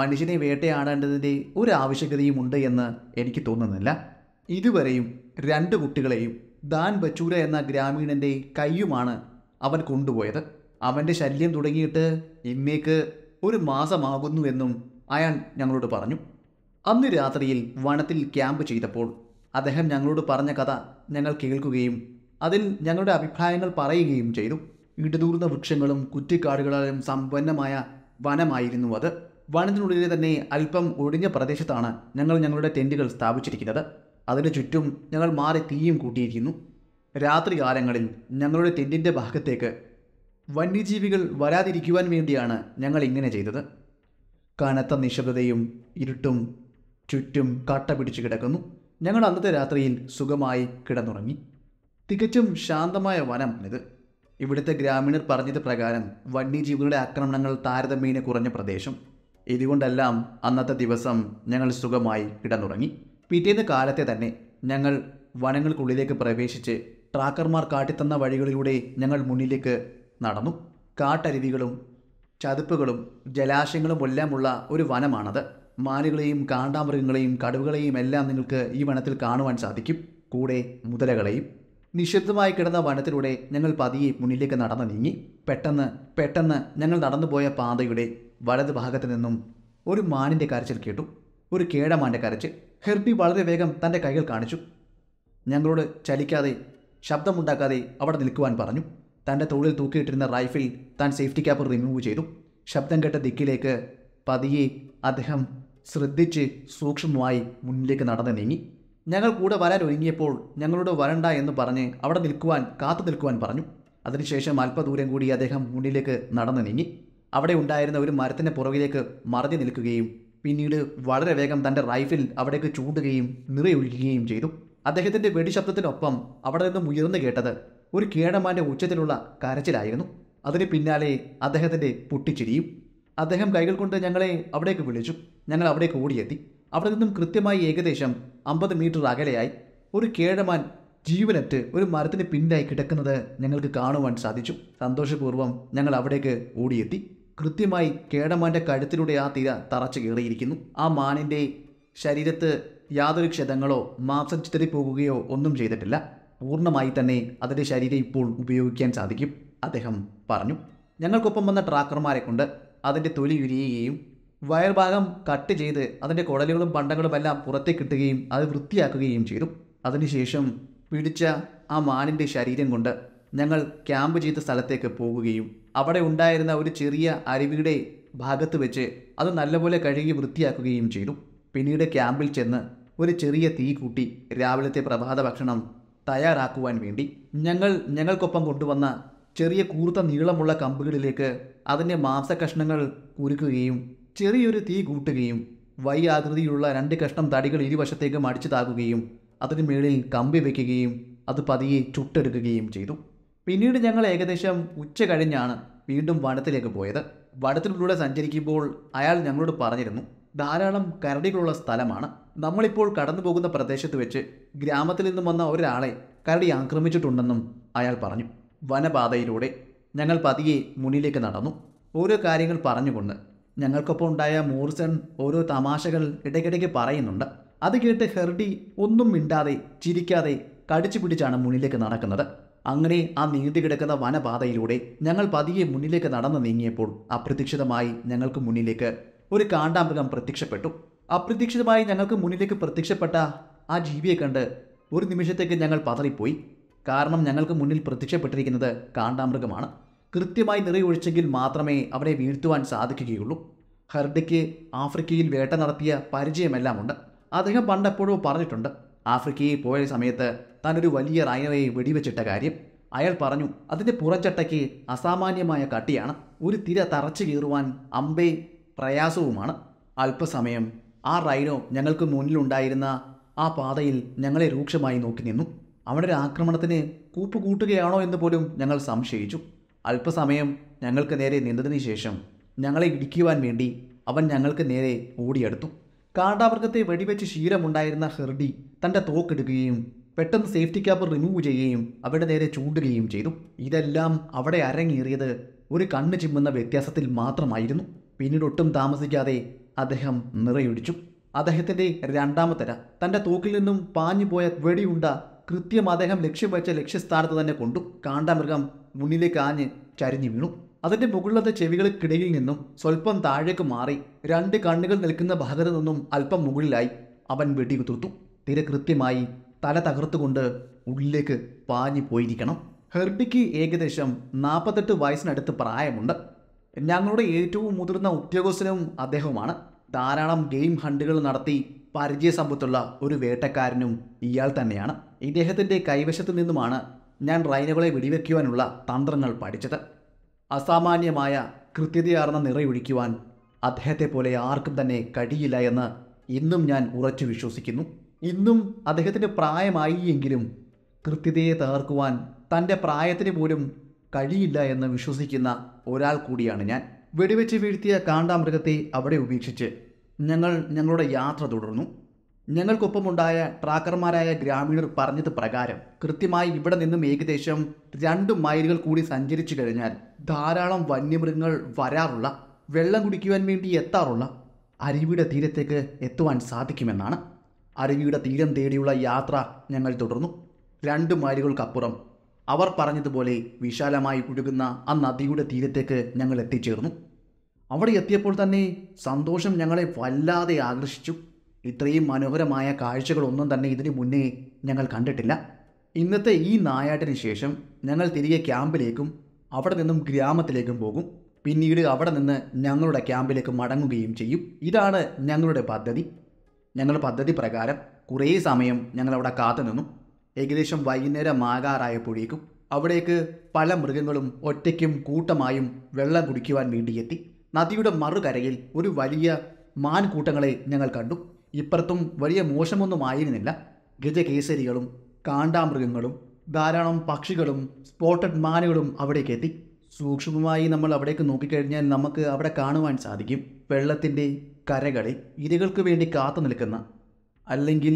മനുഷ്യനെ വേട്ടയാടേണ്ടതിൻ്റെ ഒരു ആവശ്യകതയും ഉണ്ട് എന്ന് എനിക്ക് തോന്നുന്നില്ല ഇതുവരെയും രണ്ട് കുട്ടികളെയും ദാൻ ബച്ചൂര എന്ന ഗ്രാമീണൻ്റെ കൈയുമാണ് അവൻ കൊണ്ടുപോയത് അവൻ്റെ ശല്യം തുടങ്ങിയിട്ട് ഇന്നേക്ക് ഒരു മാസമാകുന്നു എന്നും അയാൾ ഞങ്ങളോട് പറഞ്ഞു അന്ന് രാത്രിയിൽ വനത്തിൽ ക്യാമ്പ് ചെയ്തപ്പോൾ അദ്ദേഹം ഞങ്ങളോട് പറഞ്ഞ കഥ ഞങ്ങൾ കേൾക്കുകയും അതിൽ ഞങ്ങളുടെ അഭിപ്രായങ്ങൾ പറയുകയും ചെയ്തു ഇടതൂർന്ന വൃക്ഷങ്ങളും കുറ്റിക്കാടുകളാലും സമ്പന്നമായ വനമായിരുന്നു അത് വനത്തിനുള്ളിലെ തന്നെ അല്പം ഒഴിഞ്ഞ പ്രദേശത്താണ് ഞങ്ങൾ ഞങ്ങളുടെ ടെൻറ്റുകൾ സ്ഥാപിച്ചിരിക്കുന്നത് അതിന് ചുറ്റും ഞങ്ങൾ മാറി തീയും കൂട്ടിയിരിക്കുന്നു രാത്രികാലങ്ങളിൽ ഞങ്ങളുടെ ടെൻറ്റിൻ്റെ ഭാഗത്തേക്ക് വന്യജീവികൾ വരാതിരിക്കുവാൻ വേണ്ടിയാണ് ഞങ്ങൾ ഇങ്ങനെ ചെയ്തത് കനത്ത നിശബ്ദതയും ഇരുട്ടും ചുറ്റും കട്ട പിടിച്ചു കിടക്കുന്നു ഞങ്ങൾ അന്നത്തെ രാത്രിയിൽ സുഖമായി കിടന്നുറങ്ങി തികച്ചും ശാന്തമായ വനം ഇത് ഇവിടുത്തെ ഗ്രാമീണർ പറഞ്ഞത് പ്രകാരം വന്യജീവികളുടെ ആക്രമണങ്ങൾ താരതമ്യേന കുറഞ്ഞ പ്രദേശം ഇതുകൊണ്ടെല്ലാം അന്നത്തെ ദിവസം ഞങ്ങൾ സുഖമായി കിടന്നുറങ്ങി പിറ്റേന്ന് കാലത്തെ തന്നെ ഞങ്ങൾ വനങ്ങൾക്കുള്ളിലേക്ക് പ്രവേശിച്ച് ട്രാക്കർമാർ കാട്ടിത്തന്ന വഴികളിലൂടെ ഞങ്ങൾ മുന്നിലേക്ക് നടന്നു കാട്ടരുവികളും ചതുപ്പുകളും ജലാശയങ്ങളും എല്ലാമുള്ള ഒരു വനമാണത് മാലുകളെയും കാണ്ടാമൃഗങ്ങളെയും കടുവകളെയും എല്ലാം നിങ്ങൾക്ക് ഈ വനത്തിൽ കാണുവാൻ സാധിക്കും കൂടെ മുതലകളെയും നിശബ്ദമായി കിടന്ന വനത്തിലൂടെ ഞങ്ങൾ പതിയെ മുന്നിലേക്ക് നടന്നു നീങ്ങി പെട്ടെന്ന് പെട്ടെന്ന് ഞങ്ങൾ നടന്നുപോയ പാതയുടെ വലതുഭാഗത്തു നിന്നും ഒരു മാനിൻ്റെ കരച്ചിൽ കേട്ടു ഒരു കേടമാൻ്റെ കരച്ചിൽ ഹെർബി വളരെ വേഗം തൻ്റെ കൈകൾ കാണിച്ചു ഞങ്ങളോട് ചലിക്കാതെ ശബ്ദമുണ്ടാക്കാതെ അവിടെ നിൽക്കുവാൻ പറഞ്ഞു തൻ്റെ തോളിൽ തൂക്കിയിട്ടിരുന്ന റൈഫിൽ താൻ സേഫ്റ്റി ക്യാപ്പ് റിമൂവ് ചെയ്തു ശബ്ദം കേട്ട ദിക്കിലേക്ക് പതിയെ അദ്ദേഹം ശ്രദ്ധിച്ച് സൂക്ഷ്മമായി മുന്നിലേക്ക് നടന്ന് നീങ്ങി ഞങ്ങൾ കൂടെ വരാൻ ഒരുങ്ങിയപ്പോൾ ഞങ്ങളോട് വരണ്ട എന്ന് പറഞ്ഞ് അവിടെ നിൽക്കുവാൻ കാത്തു നിൽക്കുവാൻ പറഞ്ഞു അതിനുശേഷം അല്പദൂരം കൂടി അദ്ദേഹം മുന്നിലേക്ക് നടന്നു നീങ്ങി അവിടെ ഉണ്ടായിരുന്ന ഒരു മരത്തിൻ്റെ പുറകിലേക്ക് മറഞ്ഞു നിൽക്കുകയും പിന്നീട് വളരെ വേഗം തൻ്റെ റൈഫിൽ അവിടേക്ക് ചൂണ്ടുകയും നിറയൊഴുകുകയും ചെയ്തു അദ്ദേഹത്തിൻ്റെ വെടിശബ്ദത്തിനൊപ്പം അവിടെ നിന്നും ഉയർന്നു കേട്ടത് ഒരു കീഴമാൻ്റെ ഉച്ചത്തിലുള്ള കരച്ചിലായിരുന്നു അതിന് പിന്നാലെ അദ്ദേഹത്തിൻ്റെ പൊട്ടിച്ചിരിയും അദ്ദേഹം കൈകൾ കൊണ്ട് ഞങ്ങളെ അവിടേക്ക് വിളിച്ചു ഞങ്ങൾ അവിടേക്ക് ഓടിയെത്തി അവിടെ നിന്നും കൃത്യമായി ഏകദേശം അമ്പത് മീറ്റർ അകലെയായി ഒരു കേഴമാൻ ജീവനറ്റ് ഒരു മരത്തിന് പിന്നിലായി കിടക്കുന്നത് ഞങ്ങൾക്ക് കാണുവാൻ സാധിച്ചു സന്തോഷപൂർവ്വം ഞങ്ങൾ അവിടേക്ക് ഓടിയെത്തി കൃത്യമായി കേടമാൻ്റെ കഴുത്തിലൂടെ ആ തിര തറച്ചു കയറിയിരിക്കുന്നു ആ മാനിൻ്റെ ശരീരത്ത് യാതൊരു ക്ഷതങ്ങളോ മാംസം ചിതറിപ്പോകുകയോ ഒന്നും ചെയ്തിട്ടില്ല പൂർണ്ണമായി തന്നെ അതിൻ്റെ ശരീരം ഇപ്പോൾ ഉപയോഗിക്കാൻ സാധിക്കും അദ്ദേഹം പറഞ്ഞു ഞങ്ങൾക്കൊപ്പം വന്ന ട്രാക്കർമാരെ കൊണ്ട് അതിൻ്റെ തൊലി ഉരിയുകയും വയർഭാഗം കട്ട് ചെയ്ത് അതിൻ്റെ കുടലുകളും പണ്ടങ്ങളും എല്ലാം പുറത്തേക്ക് കിട്ടുകയും അത് വൃത്തിയാക്കുകയും ചെയ്തു അതിനുശേഷം പിടിച്ച ആ മാനിൻ്റെ ശരീരം കൊണ്ട് ഞങ്ങൾ ക്യാമ്പ് ചെയ്ത സ്ഥലത്തേക്ക് പോകുകയും അവിടെ ഉണ്ടായിരുന്ന ഒരു ചെറിയ അരുവിയുടെ ഭാഗത്ത് വെച്ച് അത് നല്ലപോലെ കഴുകി വൃത്തിയാക്കുകയും ചെയ്തു പിന്നീട് ക്യാമ്പിൽ ചെന്ന് ഒരു ചെറിയ തീ കൂട്ടി രാവിലത്തെ പ്രഭാത ഭക്ഷണം തയ്യാറാക്കുവാൻ വേണ്ടി ഞങ്ങൾ ഞങ്ങൾക്കൊപ്പം കൊണ്ടുവന്ന ചെറിയ കൂർത്ത നീളമുള്ള കമ്പുകളിലേക്ക് അതിൻ്റെ മാംസകഷ്ണങ്ങൾ കുരുക്കുകയും ചെറിയൊരു തീ കൂട്ടുകയും വൈ ആകൃതിയിലുള്ള രണ്ട് കഷ്ണം തടികൾ ഇരുവശത്തേക്കും അടിച്ചു താകുകയും അതിന് മേളിൽ കമ്പി വയ്ക്കുകയും അത് പതിയെ ചുട്ടെടുക്കുകയും ചെയ്തു പിന്നീട് ഞങ്ങൾ ഏകദേശം ഉച്ച കഴിഞ്ഞാണ് വീണ്ടും വനത്തിലേക്ക് പോയത് വനത്തിലൂടെ സഞ്ചരിക്കുമ്പോൾ അയാൾ ഞങ്ങളോട് പറഞ്ഞിരുന്നു ധാരാളം കരടികളുള്ള സ്ഥലമാണ് നമ്മളിപ്പോൾ കടന്നു പോകുന്ന പ്രദേശത്ത് വെച്ച് ഗ്രാമത്തിൽ നിന്നും വന്ന ഒരാളെ കരടി ആക്രമിച്ചിട്ടുണ്ടെന്നും അയാൾ പറഞ്ഞു വനപാതയിലൂടെ ഞങ്ങൾ പതിയെ മുന്നിലേക്ക് നടന്നു ഓരോ കാര്യങ്ങൾ പറഞ്ഞുകൊണ്ട് ഞങ്ങൾക്കൊപ്പം ഉണ്ടായ മൂർസൺ ഓരോ തമാശകൾ ഇടയ്ക്കിടയ്ക്ക് പറയുന്നുണ്ട് അത് കേട്ട് ഹെർഡി ഒന്നും മിണ്ടാതെ ചിരിക്കാതെ കടിച്ചു പിടിച്ചാണ് മുന്നിലേക്ക് നടക്കുന്നത് അങ്ങനെ ആ നീന്തി കിടക്കുന്ന വനപാതയിലൂടെ ഞങ്ങൾ പതിയെ മുന്നിലേക്ക് നടന്നു നീങ്ങിയപ്പോൾ അപ്രതീക്ഷിതമായി ഞങ്ങൾക്ക് മുന്നിലേക്ക് ഒരു കാണ്ടാമൃഗം പ്രത്യക്ഷപ്പെട്ടു അപ്രതീക്ഷിതമായി ഞങ്ങൾക്ക് മുന്നിലേക്ക് പ്രത്യക്ഷപ്പെട്ട ആ ജീവിയെ കണ്ട് ഒരു നിമിഷത്തേക്ക് ഞങ്ങൾ പതറിപ്പോയി കാരണം ഞങ്ങൾക്ക് മുന്നിൽ പ്രത്യക്ഷപ്പെട്ടിരിക്കുന്നത് കാണ്ടാമൃഗമാണ് കൃത്യമായി നിറയൊഴിച്ചെങ്കിൽ മാത്രമേ അവരെ വീഴ്ത്തുവാൻ സാധിക്കുകയുള്ളൂ ഹെർഡിക്ക് ആഫ്രിക്കയിൽ വേട്ട നടത്തിയ പരിചയമെല്ലാമുണ്ട് അദ്ദേഹം പണ്ടെപ്പോഴോ പറഞ്ഞിട്ടുണ്ട് ആഫ്രിക്കയിൽ പോയ സമയത്ത് താനൊരു വലിയ റൈനവയെ വെടിവെച്ചിട്ട കാര്യം അയാൾ പറഞ്ഞു അതിൻ്റെ പുറച്ചട്ടയ്ക്ക് അസാമാന്യമായ കട്ടിയാണ് ഒരു തിര തറച്ചു കീറുവാൻ അമ്പേ പ്രയാസവുമാണ് അല്പസമയം ആ റൈനോ ഞങ്ങൾക്ക് മുന്നിലുണ്ടായിരുന്ന ആ പാതയിൽ ഞങ്ങളെ രൂക്ഷമായി നോക്കി നിന്നു ഒരു ആക്രമണത്തിന് കൂപ്പുകൂട്ടുകയാണോ എന്ന് പോലും ഞങ്ങൾ സംശയിച്ചു അല്പസമയം ഞങ്ങൾക്ക് നേരെ നിന്നതിന് ശേഷം ഞങ്ങളെ ഇടിക്കുവാൻ വേണ്ടി അവൻ ഞങ്ങൾക്ക് നേരെ ഓടിയെടുത്തു കാണ്ടാമൃഗത്തെ വെടിവെച്ച് ശീലമുണ്ടായിരുന്ന ഹെർഡി തൻ്റെ തോക്കെടുക്കുകയും പെട്ടെന്ന് സേഫ്റ്റി ക്യാപ്പ് റിമൂവ് ചെയ്യുകയും അവരുടെ നേരെ ചൂണ്ടുകയും ചെയ്തു ഇതെല്ലാം അവിടെ അരങ്ങേറിയത് ഒരു കണ്ണ് ചിമ്മുന്ന വ്യത്യാസത്തിൽ മാത്രമായിരുന്നു പിന്നീട് ഒട്ടും താമസിക്കാതെ അദ്ദേഹം നിറയൊഴിച്ചു അദ്ദേഹത്തിൻ്റെ രണ്ടാമത്തെ തൻ്റെ തോക്കിൽ നിന്നും പാഞ്ഞുപോയ വെടിയുണ്ട കൃത്യം അദ്ദേഹം ലക്ഷ്യം വെച്ച ലക്ഷ്യസ്ഥാനത്ത് തന്നെ കൊണ്ടു കാണ്ടാമൃഗം മുന്നിലേക്ക് ആഞ്ഞ് ചരിഞ്ഞു വീണു അതിൻ്റെ മുകളിലത്തെ ചെവികൾക്കിടയിൽ നിന്നും സ്വല്പം താഴേക്ക് മാറി രണ്ട് കണ്ണുകൾ നിൽക്കുന്ന ഭാഗത്തു നിന്നും അല്പം മുകളിലായി അവൻ വെടി വെടിയുതിർത്തു തീരെ കൃത്യമായി തല തകർത്തുകൊണ്ട് ഉള്ളിലേക്ക് പാഞ്ഞു പോയിരിക്കണം ഹെർബിക്ക് ഏകദേശം നാൽപ്പത്തെട്ട് വയസ്സിനടുത്ത് പ്രായമുണ്ട് ഞങ്ങളുടെ ഏറ്റവും മുതിർന്ന ഉദ്യോഗസ്ഥനും അദ്ദേഹവുമാണ് ധാരാളം ഗെയിം ഹണ്ടുകൾ നടത്തി പരിചയസമ്പത്തുള്ള ഒരു വേട്ടക്കാരനും ഇയാൾ തന്നെയാണ് ഇദ്ദേഹത്തിൻ്റെ കൈവശത്തു നിന്നുമാണ് ഞാൻ റൈനുകളെ വെടിവെക്കുവാനുള്ള തന്ത്രങ്ങൾ പഠിച്ചത് അസാമാന്യമായ കൃത്യതയാർന്ന നിറയൊഴിക്കുവാൻ അദ്ദേഹത്തെ പോലെ ആർക്കും തന്നെ കഴിയില്ല എന്ന് ഇന്നും ഞാൻ ഉറച്ചു വിശ്വസിക്കുന്നു ഇന്നും അദ്ദേഹത്തിൻ്റെ പ്രായമായി എങ്കിലും കൃത്യതയെ തകർക്കുവാൻ തൻ്റെ പ്രായത്തിന് പോലും കഴിയില്ല എന്ന് വിശ്വസിക്കുന്ന ഒരാൾ കൂടിയാണ് ഞാൻ വെടിവെച്ച് വീഴ്ത്തിയ കാണ്ടാമൃഗത്തെ അവിടെ ഉപേക്ഷിച്ച് ഞങ്ങൾ ഞങ്ങളുടെ യാത്ര തുടർന്നു ഞങ്ങൾക്കൊപ്പമുണ്ടായ ട്രാക്കർമാരായ ഗ്രാമീണർ പറഞ്ഞത് പ്രകാരം കൃത്യമായി ഇവിടെ നിന്നും ഏകദേശം രണ്ട് മൈലുകൾ കൂടി സഞ്ചരിച്ചു കഴിഞ്ഞാൽ ധാരാളം വന്യമൃഗങ്ങൾ വരാറുള്ള വെള്ളം കുടിക്കുവാൻ വേണ്ടി എത്താറുള്ള അരുവിയുടെ തീരത്തേക്ക് എത്തുവാൻ സാധിക്കുമെന്നാണ് അരുവിയുടെ തീരം തേടിയുള്ള യാത്ര ഞങ്ങൾ തുടർന്നു രണ്ട് മൈലുകൾക്കപ്പുറം അവർ പറഞ്ഞതുപോലെ വിശാലമായി ഒഴുകുന്ന ആ നദിയുടെ തീരത്തേക്ക് ഞങ്ങൾ എത്തിച്ചേർന്നു അവിടെ എത്തിയപ്പോൾ തന്നെ സന്തോഷം ഞങ്ങളെ വല്ലാതെ ആകർഷിച്ചു ഇത്രയും മനോഹരമായ കാഴ്ചകളൊന്നും തന്നെ ഇതിനു മുന്നേ ഞങ്ങൾ കണ്ടിട്ടില്ല ഇന്നത്തെ ഈ നായാട്ടിന് ശേഷം ഞങ്ങൾ തിരികെ ക്യാമ്പിലേക്കും അവിടെ നിന്നും ഗ്രാമത്തിലേക്കും പോകും പിന്നീട് അവിടെ നിന്ന് ഞങ്ങളുടെ ക്യാമ്പിലേക്ക് മടങ്ങുകയും ചെയ്യും ഇതാണ് ഞങ്ങളുടെ പദ്ധതി ഞങ്ങളുടെ പദ്ധതി പ്രകാരം കുറേ സമയം ഞങ്ങൾ അവിടെ കാത്തുനിന്നു ഏകദേശം വൈകുന്നേരം ആകാറായപ്പോഴേക്കും അവിടേക്ക് പല മൃഗങ്ങളും ഒറ്റയ്ക്കും കൂട്ടമായും വെള്ളം കുടിക്കുവാൻ വേണ്ടിയെത്തി നദിയുടെ മറുകരയിൽ ഒരു വലിയ മാൻകൂട്ടങ്ങളെ ഞങ്ങൾ കണ്ടു ഇപ്പുറത്തും വലിയ മോശമൊന്നും ആയിരുന്നില്ല ഗജകേസരികളും കാണ്ടാമൃഗങ്ങളും ധാരാളം പക്ഷികളും സ്പോട്ടഡ് മാനുകളും അവിടേക്ക് എത്തി സൂക്ഷ്മമായി നമ്മൾ അവിടേക്ക് നോക്കിക്കഴിഞ്ഞാൽ നമുക്ക് അവിടെ കാണുവാൻ സാധിക്കും വെള്ളത്തിൻ്റെ കരകളെ ഇരകൾക്ക് വേണ്ടി കാത്തു നിൽക്കുന്ന അല്ലെങ്കിൽ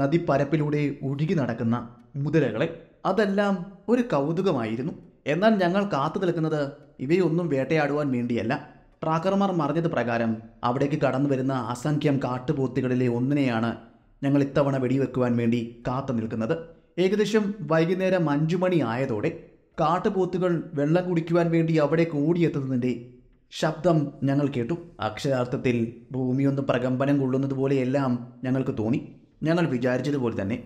നദിപ്പരപ്പിലൂടെ ഒഴുകി നടക്കുന്ന മുതലകളെ അതെല്ലാം ഒരു കൗതുകമായിരുന്നു എന്നാൽ ഞങ്ങൾ കാത്തു നിൽക്കുന്നത് ഇവയൊന്നും വേട്ടയാടുവാൻ വേണ്ടിയല്ല ട്രാക്കർമാർ മറിഞ്ഞത് പ്രകാരം അവിടേക്ക് കടന്നു വരുന്ന അസംഖ്യം കാട്ടുപോത്തികളിലെ ഒന്നിനെയാണ് ഞങ്ങൾ ഇത്തവണ വെടിവെക്കുവാൻ വേണ്ടി കാത്തു നിൽക്കുന്നത് ഏകദേശം വൈകുന്നേരം അഞ്ചു മണി ആയതോടെ കാട്ടുപോത്തുകൾ വെള്ളം കുടിക്കുവാൻ വേണ്ടി അവിടേക്ക് ഓടിയെത്തുന്നതിൻ്റെ ശബ്ദം ഞങ്ങൾ കേട്ടു അക്ഷരാർത്ഥത്തിൽ ഭൂമിയൊന്ന് പ്രകമ്പനം കൊള്ളുന്നത് പോലെയെല്ലാം ഞങ്ങൾക്ക് തോന്നി ഞങ്ങൾ വിചാരിച്ചതുപോലെ തന്നെ